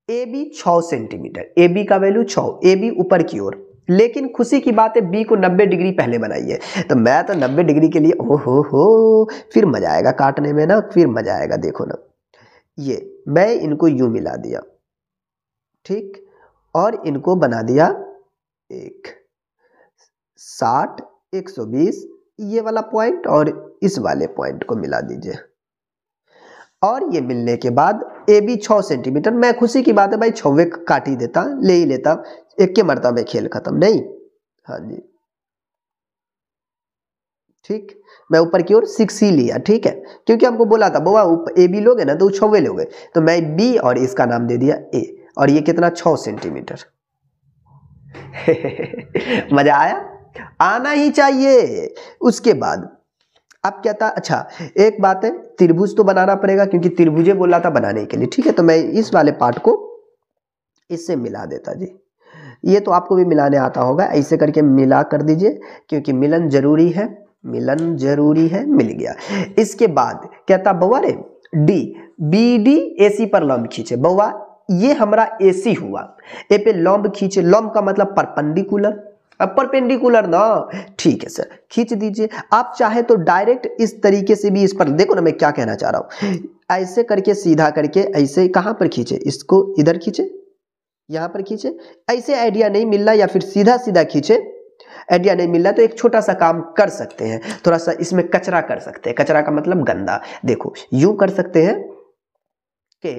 ए बी छ सेंटीमीटर ए बी का वैल्यू छ ए बी ऊपर की ओर लेकिन खुशी की बात है बी को 90 डिग्री पहले बनाइए तो मैं तो 90 डिग्री के लिए ओ हो हो फिर मजा आएगा काटने में ना फिर मजा आएगा देखो ना ये मैं इनको यू मिला दिया ठीक और इनको बना दिया एक साठ एक सौ बीस ये वाला पॉइंट और इस वाले पॉइंट को मिला दीजिए और ये मिलने के बाद ए बी छः सेंटीमीटर मैं खुशी की बात है भाई छवे काट ही देता ले ही लेता एक के मरता में खेल खत्म नहीं हाँ जी ठीक मैं ऊपर की ओर सिक्स ही लिया ठीक है क्योंकि हमको बोला था बोवा ए बी लोगे ना तो छवे लोगे तो मैं बी और इसका नाम दे दिया ए और ये कितना छ सेंटीमीटर [LAUGHS] मजा आया आना ही चाहिए उसके बाद अब क्या था अच्छा एक बात है त्रिभुज तो बनाना पड़ेगा क्योंकि त्रिभुजे बोला था बनाने के लिए ठीक है तो मैं इस वाले पार्ट को इससे मिला देता जी ये तो आपको भी मिलाने आता होगा ऐसे करके मिला कर दीजिए क्योंकि मिलन जरूरी है मिलन जरूरी है मिल गया इसके बाद कहता बउआ रे D B D A C पर लम्ब खींचे बउआ ये हमारा ए सी हुआ ए पे लम्ब खींचे लम्ब का मतलब परपेंडिकुलर परपेंडिकुलर ना ठीक है सर खींच दीजिए आप चाहे तो डायरेक्ट इस तरीके से भी इस पर देखो ना मैं क्या कहना चाह रहा हूँ ऐसे करके सीधा करके ऐसे कहाँ पर खींचे इसको इधर खींचे यहाँ पर खींचे ऐसे आइडिया नहीं मिल रहा या फिर सीधा सीधा खींचे आइडिया नहीं मिल रहा तो एक छोटा सा काम कर सकते हैं थोड़ा सा इसमें कचरा कर सकते हैं कचरा का मतलब गंदा देखो यूं कर सकते हैं कि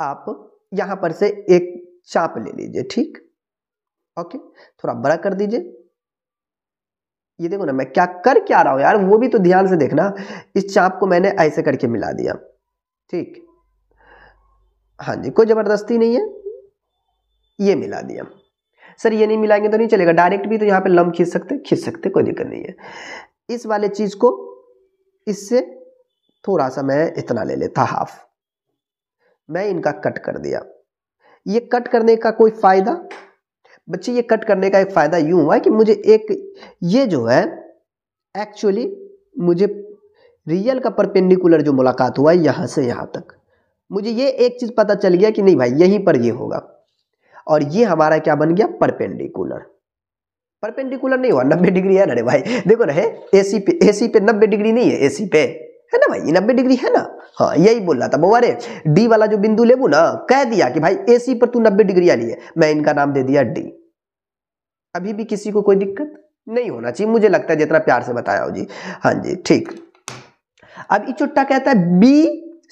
आप यहाँ पर से एक चाप ले लीजिए ठीक ओके थोड़ा बड़ा कर दीजिए ये देखो ना मैं क्या कर क्या रहा हूं यार वो भी तो ध्यान से देखना इस चाप को मैंने ऐसे करके मिला दिया ठीक हाँ जी कोई ज़बरदस्ती नहीं है ये मिला दिया सर ये नहीं मिलाएंगे तो नहीं चलेगा डायरेक्ट भी तो यहां पे लम खींच सकते खींच सकते कोई दिक्कत नहीं है इस वाले चीज़ को इससे थोड़ा सा मैं इतना ले लेता हाफ मैं इनका कट कर दिया ये कट करने का कोई फ़ायदा बच्चे ये कट करने का एक फ़ायदा यूँ हुआ कि मुझे एक ये जो है एक्चुअली मुझे रियल का परपेंडिकुलर जो मुलाकात हुआ है यहाँ से यहाँ तक मुझे ये एक चीज़ पता चल गया कि नहीं भाई यहीं पर ये होगा और ये हमारा क्या बन गया परपेंडिकुलर परपेंडिकुलर नहीं हुआ नब्बे डिग्री है अरे भाई देखो ना है ए पे ए पे नब्बे डिग्री नहीं है ए पे है ना भाई नब्बे डिग्री है ना हाँ यही बोल रहा था बोवा डी वाला जो बिंदु ले ना कह दिया कि भाई ए पर तू नब्बे डिग्री आ है मैं इनका नाम दे दिया डी अभी भी किसी को कोई दिक्कत नहीं होना चाहिए मुझे लगता है जितना प्यार से बताया हो जी हाँ जी ठीक अब इचुट्टा कहता है बी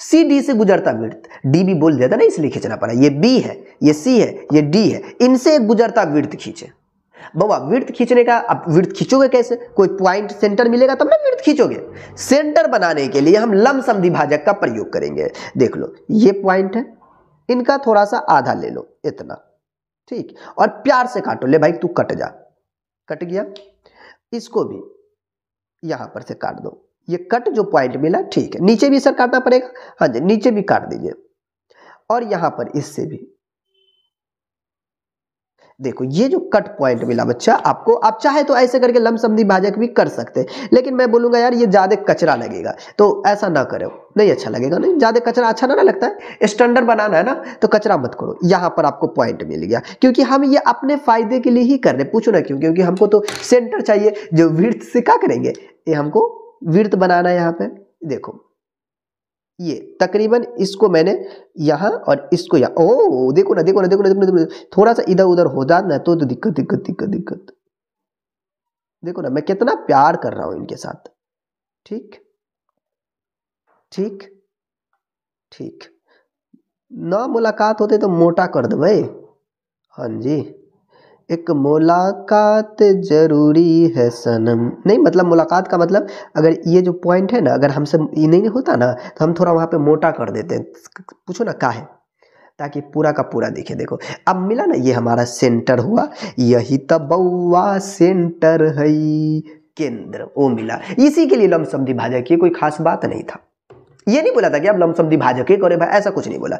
सी डी से गुजरता वृत्त डी भी बोल दिया था ना इसलिए खींचना पड़ा ये बी है ये सी है ये डी है इनसे गुजरता वृत्त खींचे बउआ वृत्त खींचने का अब वृत्त खींचोगे कैसे कोई पॉइंट सेंटर मिलेगा तब ना वृत्त खींचोगे सेंटर बनाने के लिए हम लमसम विभाजक का प्रयोग करेंगे देख लो ये पॉइंट है इनका थोड़ा सा आधा ले लो इतना ठीक और प्यार से काटो ले भाई तू कट जा कट गया इसको भी यहां पर से काट दो ये कट जो पॉइंट मिला ठीक है नीचे भी सर काटना पड़ेगा हाँ जी नीचे भी काट दीजिए और यहां पर इससे भी देखो ये जो कट पॉइंट मिला बच्चा आपको आप चाहे तो ऐसे करके समी भाजक भी कर सकते हैं लेकिन मैं बोलूंगा यार ये ज़्यादा कचरा लगेगा तो ऐसा ना करो नहीं अच्छा लगेगा नहीं ज़्यादा कचरा अच्छा ना, ना लगता है स्टैंडर्ड बनाना है ना तो कचरा मत करो यहाँ पर आपको पॉइंट मिल गया क्योंकि हम ये अपने फायदे के लिए ही कर रहे पूछो ना क्यों क्योंकि हमको तो सेंटर चाहिए जो वृत्त से क्या करेंगे ये हमको वृत्त बनाना है यहाँ पे देखो ये तकरीबन इसको मैंने यहाँ और इसको यहाँ ओ देखो ना देखो ना देखो ना देखो ना देखो थोड़ा सा इधर उधर हो जाता ना तो, तो दिक्कत दिक्कत दिक्कत दिक्कत देखो ना मैं कितना प्यार कर रहा हूँ इनके साथ ठीक ठीक ठीक ना मुलाकात होते तो मोटा कर दो भाई हाँ जी एक मुलाकात ज़रूरी है सनम नहीं मतलब मुलाकात का मतलब अगर ये जो पॉइंट है ना अगर हमसे ये नहीं होता ना तो हम थोड़ा वहाँ पे मोटा कर देते हैं पूछो ना है ताकि पूरा का पूरा देखे देखो अब मिला ना ये हमारा सेंटर हुआ यही तबौआ सेंटर है केंद्र वो मिला इसी के लिए लमसम विभाजक ये कोई खास बात नहीं था ये नहीं बोला था कि आप लमसम विभाजक करें भाई ऐसा कुछ नहीं बोला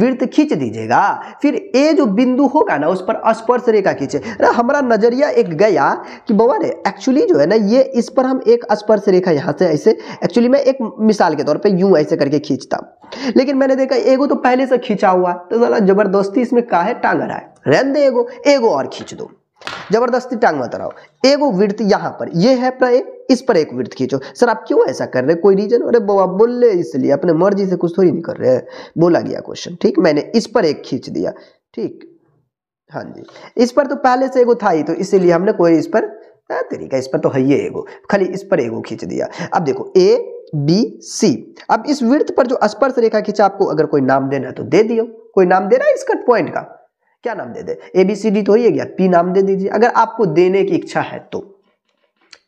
वृत्त खींच दीजिएगा फिर ए जो बिंदु होगा ना उस पर स्पर्श रेखा खींचे ना हमारा नजरिया एक गया कि बवा ने एक्चुअली जो है ना ये इस पर हम एक स्पर्श रेखा यहाँ से ऐसे एक्चुअली मैं एक मिसाल के तौर पर यूं ऐसे करके खींचता लेकिन मैंने देखा एगो तो पहले से खींचा हुआ तो जबरदस्ती इसमें काहे टांग रहा है रहने एगो एगो और खींच दो जबरदस्ती टांग मत रहो एगो वृत्त यहाँ पर ये है प्रय इस पर एक वृत्त खींचो सर आप क्यों ऐसा कर रहे कोई रीजन अरे बोआ बोल ले इसलिए अपने मर्जी से कुछ थोड़ी नहीं कर रहे बोला गया क्वेश्चन ठीक मैंने इस पर एक खींच दिया ठीक हाँ जी इस पर तो पहले से एगो था ही तो इसीलिए हमने कोई इस पर हाँ, तरीका इस पर तो है ये एगो खाली इस पर एगो खींच दिया अब देखो ए बी सी अब इस वृत्त पर जो स्पर्श रेखा खींचा आपको अगर कोई नाम देना है तो दे दियो कोई नाम देना है इस कट पॉइंट का क्या नाम दे दे ए बी सी डी तो हो गया पी नाम दे दीजिए अगर आपको देने की इच्छा है तो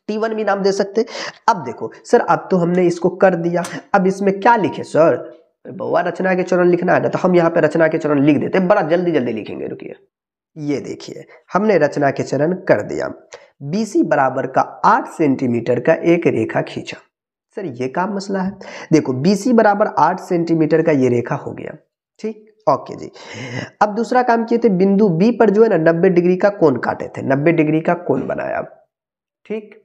टी वन भी नाम दे सकते अब देखो सर अब तो हमने इसको कर दिया अब इसमें क्या लिखे सर बउआ रचना के चरण लिखना है ना तो हम यहाँ पे रचना के चरण लिख देते बड़ा जल्दी जल्दी लिखेंगे रुकिए ये देखिए हमने रचना के चरण कर दिया बीसी बराबर का आठ सेंटीमीटर का एक रेखा खींचा सर ये काम मसला है देखो बीसी बराबर आठ सेंटीमीटर का ये रेखा हो गया ठीक ओके जी अब दूसरा काम किए थे बिंदु बी पर जो है ना नब्बे डिग्री का कोन काटे थे नब्बे डिग्री का कोन बनाया ठीक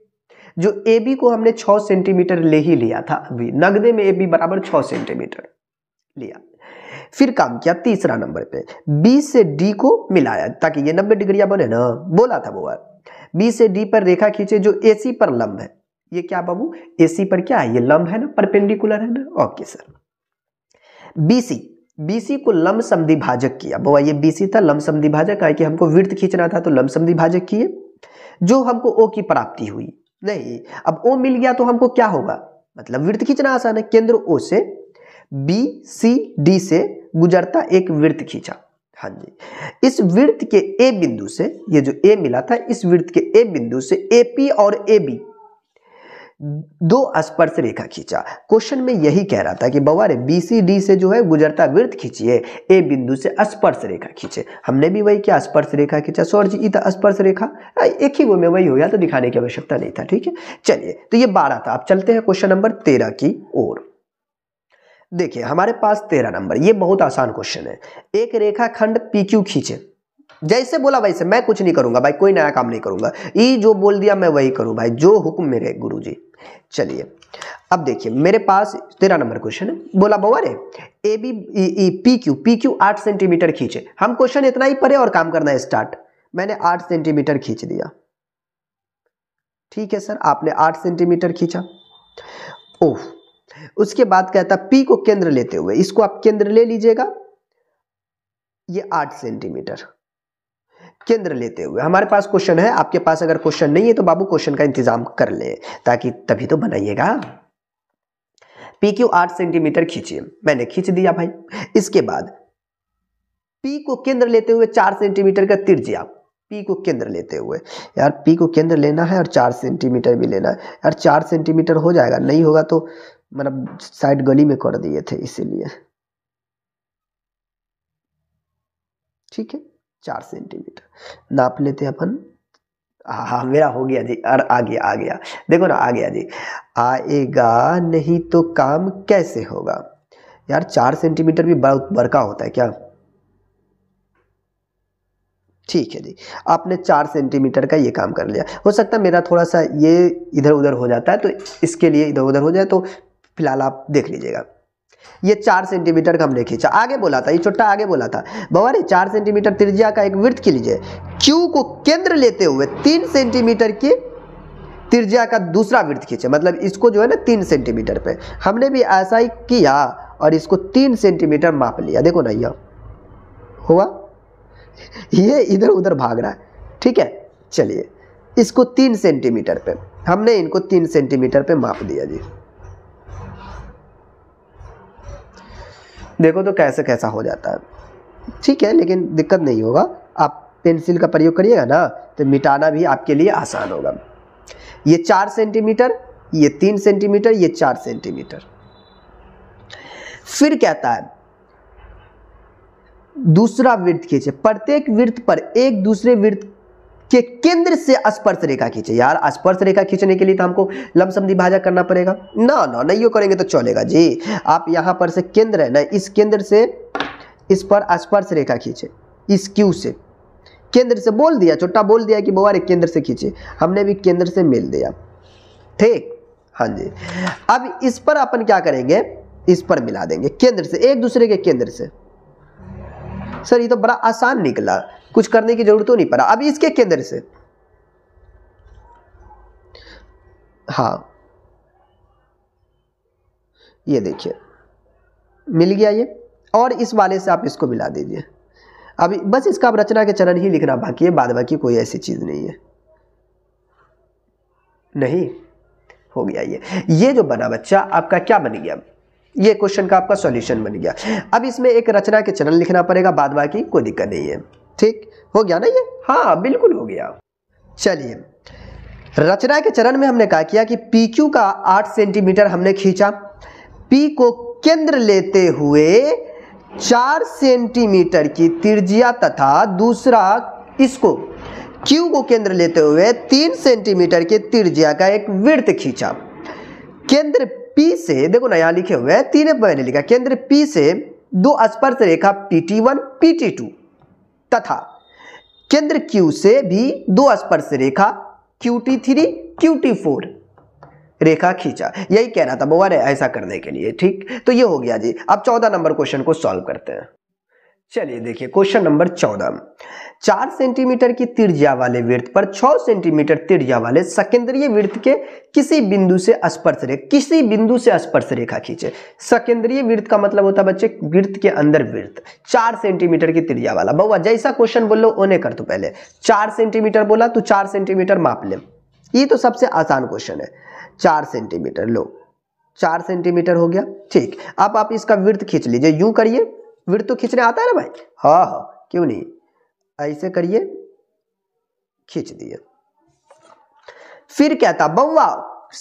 जो ए बी को हमने छः सेंटीमीटर ले ही लिया था अभी नगदे में ए बी बराबर छः सेंटीमीटर लिया फिर काम किया तीसरा नंबर पे बी से डी को मिलाया ताकि ये नब्बे डिग्रिया बने ना बोला था वो बी से डी पर रेखा खींचे जो ए सी पर लंब है ये क्या बाबू ए सी पर क्या है ये लंब है ना परपेंडिकुलर है ना okay sir B C BC को लम भाजक किया वो ये बीसी था लम भाजक आए कि हमको वृत्त खींचना था तो लम भाजक किए जो हमको ओ की प्राप्ति हुई नहीं अब ओ मिल गया तो हमको क्या होगा मतलब वृत्त खींचना आसान है केंद्र ओ से बी सी डी से गुजरता एक वृत्त खींचा हाँ जी इस वृत्त के ए बिंदु से ये जो ए मिला था इस वृत्त के ए बिंदु से ए पी और ए बी दो स्पर्श रेखा खींचा क्वेश्चन में यही कह रहा था कि बवा बी सी डी से जो है गुजरता वृत्त खींचिए ए बिंदु से स्पर्श रेखा खींचे हमने भी वही क्या स्पर्श रेखा खींचा सौर जी इत स्पर्श रेखा हाँ, एक ही वो में वही हो गया तो दिखाने की आवश्यकता नहीं था ठीक है चलिए तो ये बारह था अब चलते हैं क्वेश्चन नंबर तेरह की ओर देखिए हमारे पास तेरह नंबर ये बहुत आसान क्वेश्चन है एक रेखा खंड पी क्यू खींचे जैसे बोला वैसे मैं कुछ नहीं करूंगा भाई कोई नया काम नहीं करूंगा ई जो बोल दिया मैं वही करूं भाई जो हुक्म मेरे गुरु जी चलिए अब देखिए मेरे पास तेरा नंबर क्वेश्चन है बोला बउआ रे A B E P Q P Q आठ सेंटीमीटर खींचे हम क्वेश्चन इतना ही पढ़े और काम करना है स्टार्ट मैंने आठ सेंटीमीटर खींच दिया ठीक है सर आपने आठ सेंटीमीटर खींचा ओह उसके बाद कहता पी को केंद्र लेते हुए इसको आप केंद्र ले लीजिएगा ये आठ सेंटीमीटर केंद्र लेते हुए हमारे पास क्वेश्चन है आपके पास अगर क्वेश्चन नहीं है तो बाबू क्वेश्चन का इंतजाम कर ले ताकि तभी तो बनाइएगा पी क्यू आठ सेंटीमीटर खींचिए मैंने खींच दिया भाई इसके बाद पी को केंद्र लेते हुए चार सेंटीमीटर का तिरजिया पी को केंद्र लेते हुए यार पी को केंद्र लेना है और चार सेंटीमीटर भी लेना है यार चार सेंटीमीटर हो जाएगा नहीं होगा तो मतलब साइड गली में कर दिए थे इसीलिए ठीक है चार सेंटीमीटर नाप लेते हैं अपन हाँ हाँ मेरा हो गया जी और आ गया आ गया देखो ना आ गया जी आएगा नहीं तो काम कैसे होगा यार चार सेंटीमीटर भी बहुत बड़का होता है क्या ठीक है जी आपने चार सेंटीमीटर का ये काम कर लिया हो सकता है मेरा थोड़ा सा ये इधर उधर हो जाता है तो इसके लिए इधर उधर हो जाए तो फिलहाल आप देख लीजिएगा ये चार सेंटीमीटर का हमने खींचा आगे बोला था ये छोटा आगे बोला था भवानी चार सेंटीमीटर त्रिज्या का एक वृत्त लीजिए क्यू को केंद्र लेते हुए तीन सेंटीमीटर की त्रिज्या का दूसरा वृत्त खींचे मतलब इसको जो है ना तीन सेंटीमीटर पे हमने भी ऐसा ही किया और इसको तीन सेंटीमीटर माप लिया देखो ना यह हुआ ये इधर उधर भाग रहा है ठीक है चलिए इसको तीन सेंटीमीटर पे हमने इनको तीन सेंटीमीटर पे माप दिया जी देखो तो कैसे कैसा हो जाता है ठीक है लेकिन दिक्कत नहीं होगा आप पेंसिल का प्रयोग करिएगा ना तो मिटाना भी आपके लिए आसान होगा ये चार सेंटीमीटर ये तीन सेंटीमीटर ये चार सेंटीमीटर फिर कहता है दूसरा वृत्त खींचे प्रत्येक वृत्त पर एक दूसरे वृत्त के केंद्र से स्पर्श रेखा खींचे यार स्पर्श रेखा खींचने के लिए तो हमको लमसम विभाजक करना पड़ेगा ना ना नहीं करेंगे तो चलेगा जी आप यहाँ पर से केंद्र है ना इस केंद्र से इस पर स्पर्श रेखा खींचे इस क्यू से केंद्र से बोल दिया छोटा बोल दिया कि बुआ केंद्र से खींचे हमने भी केंद्र से मिल दिया ठीक हाँ जी अब इस पर अपन क्या करेंगे इस पर मिला देंगे केंद्र से एक दूसरे के केंद्र से सर ये तो बड़ा आसान निकला कुछ करने की जरूरत तो नहीं पड़ा अब इसके केंद्र से हाँ ये देखिए मिल गया ये और इस वाले से आप इसको मिला दीजिए अभी बस इसका आप रचना के चरण ही लिखना बाकी है बाद बाकी कोई ऐसी चीज़ नहीं है नहीं हो गया ये ये जो बना बच्चा आपका क्या बन गया ये क्वेश्चन का आपका सॉल्यूशन बन गया अब इसमें एक रचना के चरण लिखना पड़ेगा बाद बाकी कोई दिक्कत नहीं है ठीक हो गया ना ये हाँ बिल्कुल हो गया चलिए रचना के चरण में हमने कहा किया कि पी क्यू का आठ सेंटीमीटर हमने खींचा पी को केंद्र लेते हुए चार सेंटीमीटर की त्रिज्या तथा दूसरा इसको क्यू को केंद्र लेते हुए तीन सेंटीमीटर के त्रिज्या का एक वृत्त खींचा केंद्र पी से देखो ना यहाँ लिखे हुए तीन मैंने लिखा केंद्र पी से दो स्पर्श रेखा P T one P T two तथा केंद्र Q से भी दो स्पर्श रेखा Q T three Q T four रेखा खींचा यही कह रहा था बोवा ऐसा करने के लिए ठीक तो ये हो गया जी अब चौदह नंबर क्वेश्चन को सॉल्व करते हैं चलिए देखिए क्वेश्चन नंबर चौदह चार सेंटीमीटर की त्रिज्या वाले वृत्त पर छ सेंटीमीटर त्रिज्या वाले सकेंद्रीय वृत्त के किसी बिंदु से स्पर्श रेखा किसी बिंदु से स्पर्श रेखा खींचे सकेंद्रीय वृत्त का मतलब होता है बच्चे वृत्त के अंदर वृत्त चार सेंटीमीटर की त्रिज्या वाला बउआ जैसा क्वेश्चन बोल लो ओने कर तो पहले चार सेंटीमीटर बोला तो चार सेंटीमीटर माप ले ये तो सबसे आसान क्वेश्चन है चार सेंटीमीटर लो चार सेंटीमीटर हो गया ठीक अब आप इसका वृत्त खींच लीजिए यूं करिए वृत्त तो खींचने आता है ना भाई हाँ हाँ क्यों नहीं ऐसे करिए खींच दिए फिर क्या था बउवा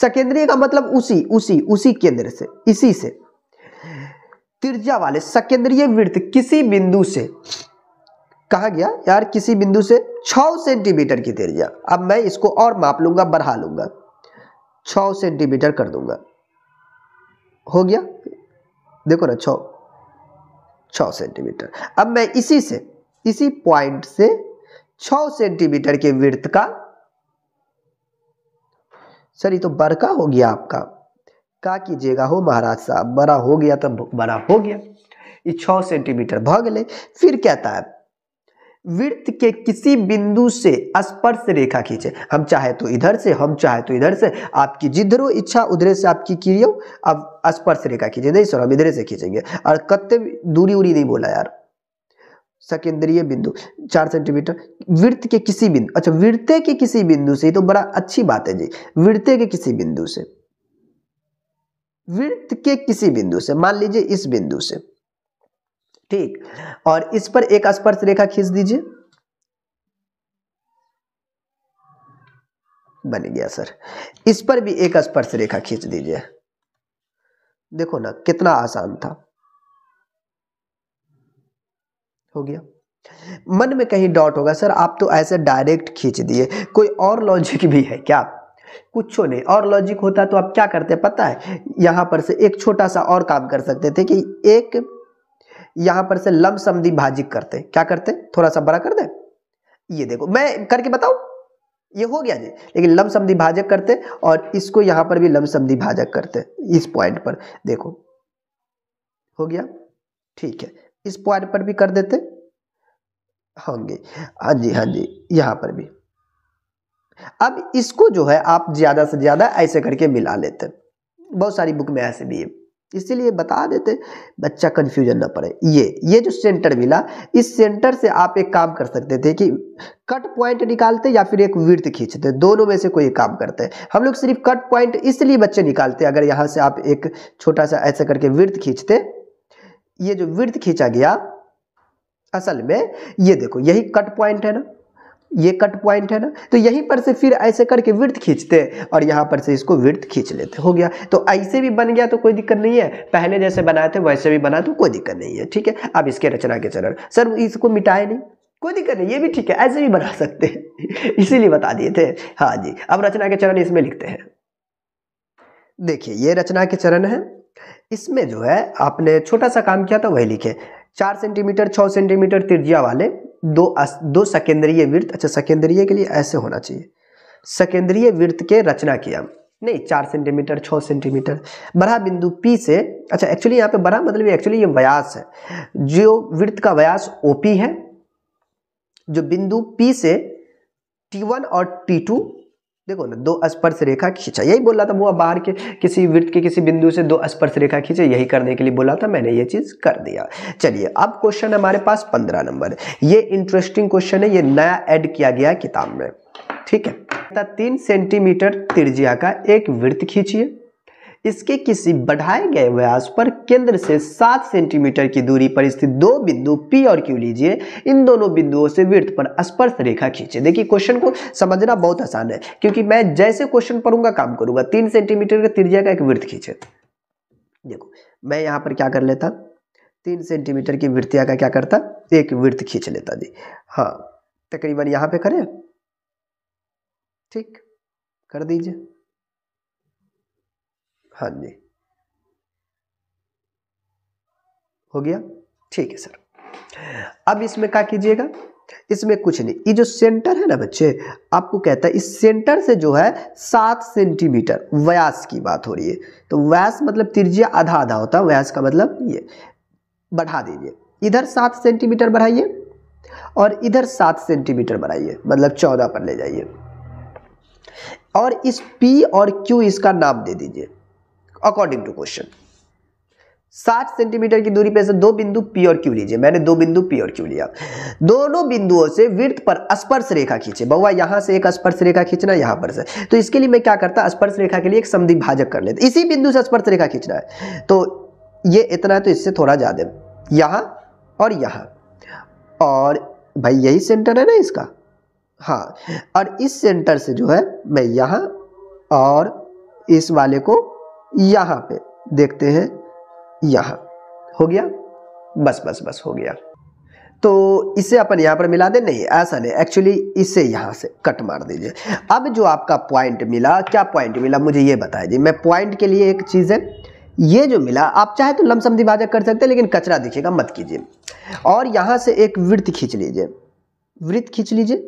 सकेंद्रीय का मतलब उसी उसी उसी केंद्र से इसी से त्रिज्या वाले सकेंद्रीय वृत्त किसी बिंदु से कहा गया यार किसी बिंदु से छ सेंटीमीटर की त्रिज्या अब मैं इसको और माप लूंगा बढ़ा लूंगा छ सेंटीमीटर कर दूंगा हो गया देखो ना छ सेंटीमीटर अब मैं इसी से इसी पॉइंट से 6 सेंटीमीटर के वृत्त का सर तो बड़का हो गया आपका का कीजिएगा हो महाराज साहब बड़ा हो गया तो बड़ा हो गया ये 6 सेंटीमीटर भग ले फिर कहता है वृत्त के किसी बिंदु से स्पर्श रेखा खींचे हम चाहे तो इधर से हम चाहे तो इधर से आपकी जिधर इच्छा उधर से आपकी की अब स्पर्श रेखा खींचे नहीं सर हम इधर से खींचेंगे और कत्ते दूरी उरी नहीं बोला यार सकेंद्रीय बिंदु चार सेंटीमीटर वृत्त के किसी बिंदु अच्छा वृत्त के किसी बिंदु से तो बड़ा अच्छी बात है जी वृत्त के किसी बिंदु से वृत्त के किसी बिंदु से मान लीजिए इस बिंदु से ठीक और इस पर एक स्पर्श रेखा खींच दीजिए बन गया सर इस पर भी एक स्पर्श रेखा खींच दीजिए देखो ना कितना आसान था हो गया मन में कहीं डॉट होगा सर आप तो ऐसे डायरेक्ट खींच दिए कोई और लॉजिक भी है क्या कुछ नहीं और लॉजिक होता तो आप क्या करते पता है यहां पर से एक छोटा सा और काम कर सकते थे कि एक यहां पर से लम समी भाजिक करते क्या करते थोड़ा सा बड़ा कर दे ये देखो मैं करके बताऊ ये हो गया जी लेकिन लम समी भाजक करते और इसको यहां पर भी लम समी भाजक करते इस पॉइंट पर देखो हो गया ठीक है इस पॉइंट पर भी कर देते होंगे हाँ जी हाँ जी यहाँ पर भी अब इसको जो है आप ज़्यादा से ज़्यादा ऐसे करके मिला लेते बहुत सारी बुक में ऐसे भी है इसीलिए बता देते बच्चा कंफ्यूजन ना पड़े ये ये जो सेंटर मिला इस सेंटर से आप एक काम कर सकते थे कि कट पॉइंट निकालते या फिर एक वृत्त खींचते दोनों में से कोई काम करते हैं हम लोग सिर्फ कट पॉइंट इसलिए बच्चे निकालते अगर यहाँ से आप एक छोटा सा ऐसे करके वृत्त खींचते ये जो वृत्त खींचा गया असल में ये देखो यही कट पॉइंट है ना ये कट पॉइंट है ना तो यहीं पर से फिर ऐसे करके वृत्त खींचते और यहाँ पर से इसको वृत्त खींच लेते हो गया तो ऐसे भी बन गया तो कोई दिक्कत नहीं है पहले जैसे बनाए थे वैसे भी बना तो कोई दिक्कत नहीं है ठीक है अब इसके रचना के चरण सर इसको मिटाए नहीं कोई दिक्कत नहीं ये भी ठीक है ऐसे भी बना सकते हैं [LAUGHS] इसीलिए बता दिए थे हाँ जी अब रचना के चरण इसमें लिखते हैं देखिए ये रचना के चरण है इसमें जो है आपने छोटा सा काम किया था तो वही लिखे चार सेंटीमीटर छः सेंटीमीटर त्रिज्या वाले दो अस, दो सकेंद्रीय वृत्त अच्छा सकेंद्रीय के लिए ऐसे होना चाहिए सकेंद्रीय वृत्त के रचना किया नहीं चार सेंटीमीटर छः सेंटीमीटर बड़ा बिंदु पी से अच्छा एक्चुअली यहाँ पे बड़ा मतलब एक्चुअली ये व्यास है जो वृत्त का व्यास ओ है जो बिंदु पी से T1 और T2 देखो ना दो स्पर्श रेखा खींचा यही बोला था वो बाहर के किसी वृत्त के किसी बिंदु से दो स्पर्श रेखा खींचे यही करने के लिए बोला था मैंने ये चीज़ कर दिया चलिए अब क्वेश्चन हमारे पास पंद्रह नंबर ये इंटरेस्टिंग क्वेश्चन है ये नया ऐड किया गया किताब में ठीक है तीन सेंटीमीटर त्रिज्या का एक वृत्त खींचिए इसके किसी बढ़ाए गए व्यास पर केंद्र से सात सेंटीमीटर की दूरी पर स्थित दो बिंदु पी और Q लीजिए इन दोनों बिंदुओं से वृत्त पर स्पर्श रेखा खींचे देखिए क्वेश्चन को समझना बहुत आसान है क्योंकि मैं जैसे क्वेश्चन पढ़ूंगा काम करूंगा तीन सेंटीमीटर का त्रिज्या का एक वृत्त खींचे देखो मैं यहाँ पर क्या कर लेता तीन सेंटीमीटर की वृत्तिया का क्या करता एक वृत्त खींच लेता जी हाँ तकरीबन यहाँ पे करें ठीक कर दीजिए हाँ जी हो गया ठीक है सर अब इसमें क्या कीजिएगा इसमें कुछ नहीं ये जो सेंटर है ना बच्चे आपको कहता है इस सेंटर से जो है सात सेंटीमीटर व्यास की बात हो रही है तो व्यास मतलब त्रिज्या आधा आधा होता है व्यास का मतलब ये बढ़ा दीजिए इधर सात सेंटीमीटर बढ़ाइए और इधर सात सेंटीमीटर बढ़ाइए मतलब चौदह पर ले जाइए और इस पी और क्यू इसका नाम दे दीजिए अकॉर्डिंग टू क्वेश्चन साठ सेंटीमीटर की दूरी पर से दो बिंदु P और Q लीजिए मैंने दो बिंदु P और Q लिया दोनों बिंदुओं से वृत्त पर स्पर्श रेखा खींचे बउवा यहां से एक स्पर्श रेखा खींचना यहां पर से तो इसके लिए मैं क्या करता स्पर्श रेखा के लिए एक भाजक कर लेता इसी बिंदु से स्पर्श रेखा खींचना है तो ये इतना है तो इससे थोड़ा ज़्यादा यहां और यहां और भाई यही सेंटर है ना इसका हाँ और इस सेंटर से जो है मैं यहां और इस वाले को यहाँ पे देखते हैं यहाँ हो गया बस बस बस हो गया तो इसे अपन यहाँ पर मिला दे नहीं ऐसा नहीं एक्चुअली इसे यहाँ से कट मार दीजिए अब जो आपका पॉइंट मिला क्या पॉइंट मिला मुझे ये बताया जी मैं पॉइंट के लिए एक चीज़ है ये जो मिला आप चाहे तो लमसम दिवाजा कर सकते हैं लेकिन कचरा दिखेगा मत कीजिए और यहाँ से एक वृत्त खींच लीजिए वृत्त खींच लीजिए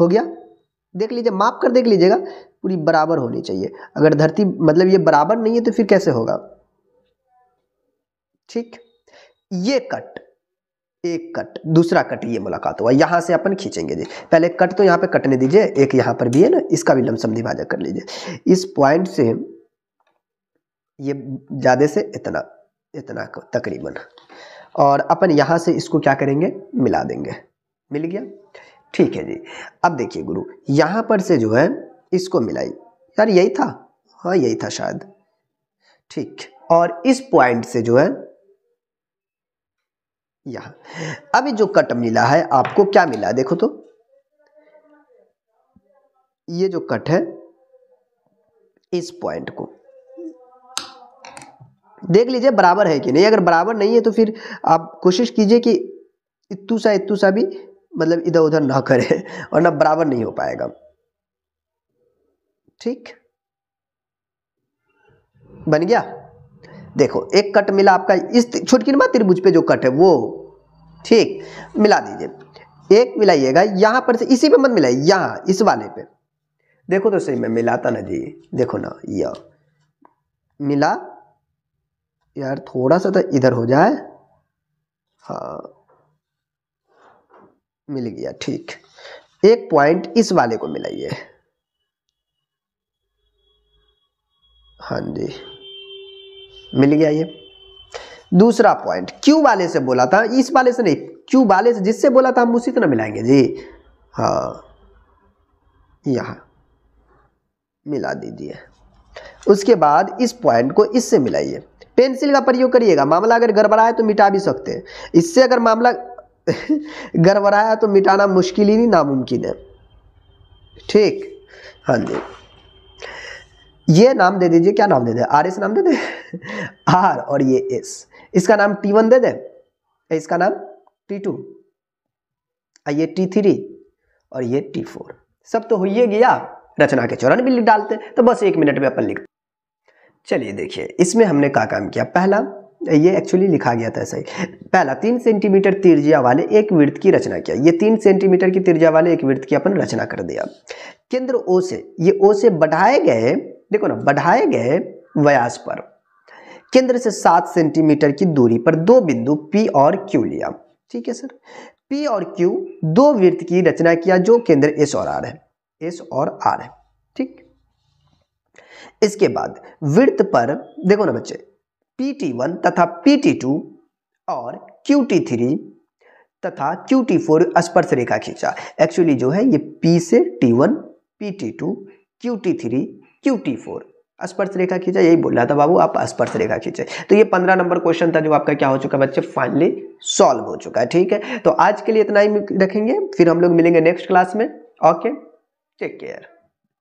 हो गया देख लीजिए माप कर देख लीजिएगा पूरी बराबर होनी चाहिए अगर धरती मतलब ये बराबर नहीं है तो फिर कैसे होगा ठीक ये कट एक कट दूसरा कट ये मुलाकात हुआ यहां से अपन खींचेंगे जी पहले कट तो यहां पे कटने दीजिए एक यहां पर भी है ना इसका भी लमसम विभाजक कर लीजिए इस पॉइंट से ये ज़्यादा से इतना इतना तकरीबन और अपन यहां से इसको क्या करेंगे मिला देंगे मिल गया ठीक है जी अब देखिए गुरु यहां पर से जो है इसको मिलाई यार यही था हाँ यही था शायद ठीक और इस पॉइंट से जो है यहां अभी जो कट मिला है आपको क्या मिला देखो तो ये जो कट है इस पॉइंट को देख लीजिए बराबर है कि नहीं अगर बराबर नहीं है तो फिर आप कोशिश कीजिए कि इतू सा इतू सा भी मतलब इधर उधर ना करें और ना बराबर नहीं हो पाएगा ठीक बन गया देखो एक कट मिला आपका इस छुटकिनवा त्रिभुज पे जो कट है वो ठीक मिला दीजिए एक मिलाइएगा यहां पर से इसी पे मत मिलाइए यहां इस वाले पे देखो तो सही में मिलाता ना जी देखो ना यह मिला यार थोड़ा सा तो इधर हो जाए हाँ मिल गया ठीक एक पॉइंट इस वाले को मिलाइए हाँ जी मिल गया ये दूसरा पॉइंट क्यू वाले से बोला था इस वाले से नहीं क्यू वाले से जिससे बोला था हम उसी तरह मिलाएंगे जी हाँ यहाँ मिला दीजिए उसके बाद इस पॉइंट को इससे मिलाइए पेंसिल का प्रयोग करिएगा मामला अगर गड़बड़ा है तो मिटा भी सकते हैं इससे अगर मामला [LAUGHS] गड़बड़ा है तो मिटाना मुश्किल ही नहीं नामुमकिन है ठीक हाँ जी ये नाम दे दीजिए क्या नाम दे दे आर एस नाम दे दे [LAUGHS] आर और ये एस इसका नाम टी वन दे दे इसका नाम टी टू ये टी थ्री और ये टी फोर सब तो हुई गया रचना के चरण भी लिख डालते तो बस एक मिनट में अपन लिख चलिए देखिए इसमें हमने क्या काम किया पहला ये एक्चुअली लिखा गया था सही ही पहला तीन सेंटीमीटर तिरजिया वाले एक वृत्त की रचना किया ये तीन सेंटीमीटर की तिरजिया वाले एक वृत्त की अपन रचना कर दिया केंद्र ओ से ये ओ से बढ़ाए गए देखो ना बढ़ाए गए व्यास पर केंद्र से सात सेंटीमीटर की दूरी पर दो बिंदु P और Q लिया ठीक है सर P और Q दो वृत्त की रचना किया जो केंद्र S और R है S और R है ठीक इसके बाद वृत्त पर देखो ना बच्चे PT1 तथा PT2 और QT3 तथा QT4 स्पर्श रेखा खींचा एक्चुअली जो है ये P से T1 PT2 QT3 Q T four स्पर्श रेखा खींचा यही बोल रहा था बाबू आप स्पर्श रेखा खींचे तो ये पंद्रह नंबर क्वेश्चन था जो आपका क्या हो चुका बच्चे फाइनली सॉल्व हो चुका है ठीक है तो आज के लिए इतना ही रखेंगे फिर हम लोग मिलेंगे नेक्स्ट क्लास में ओके टेक केयर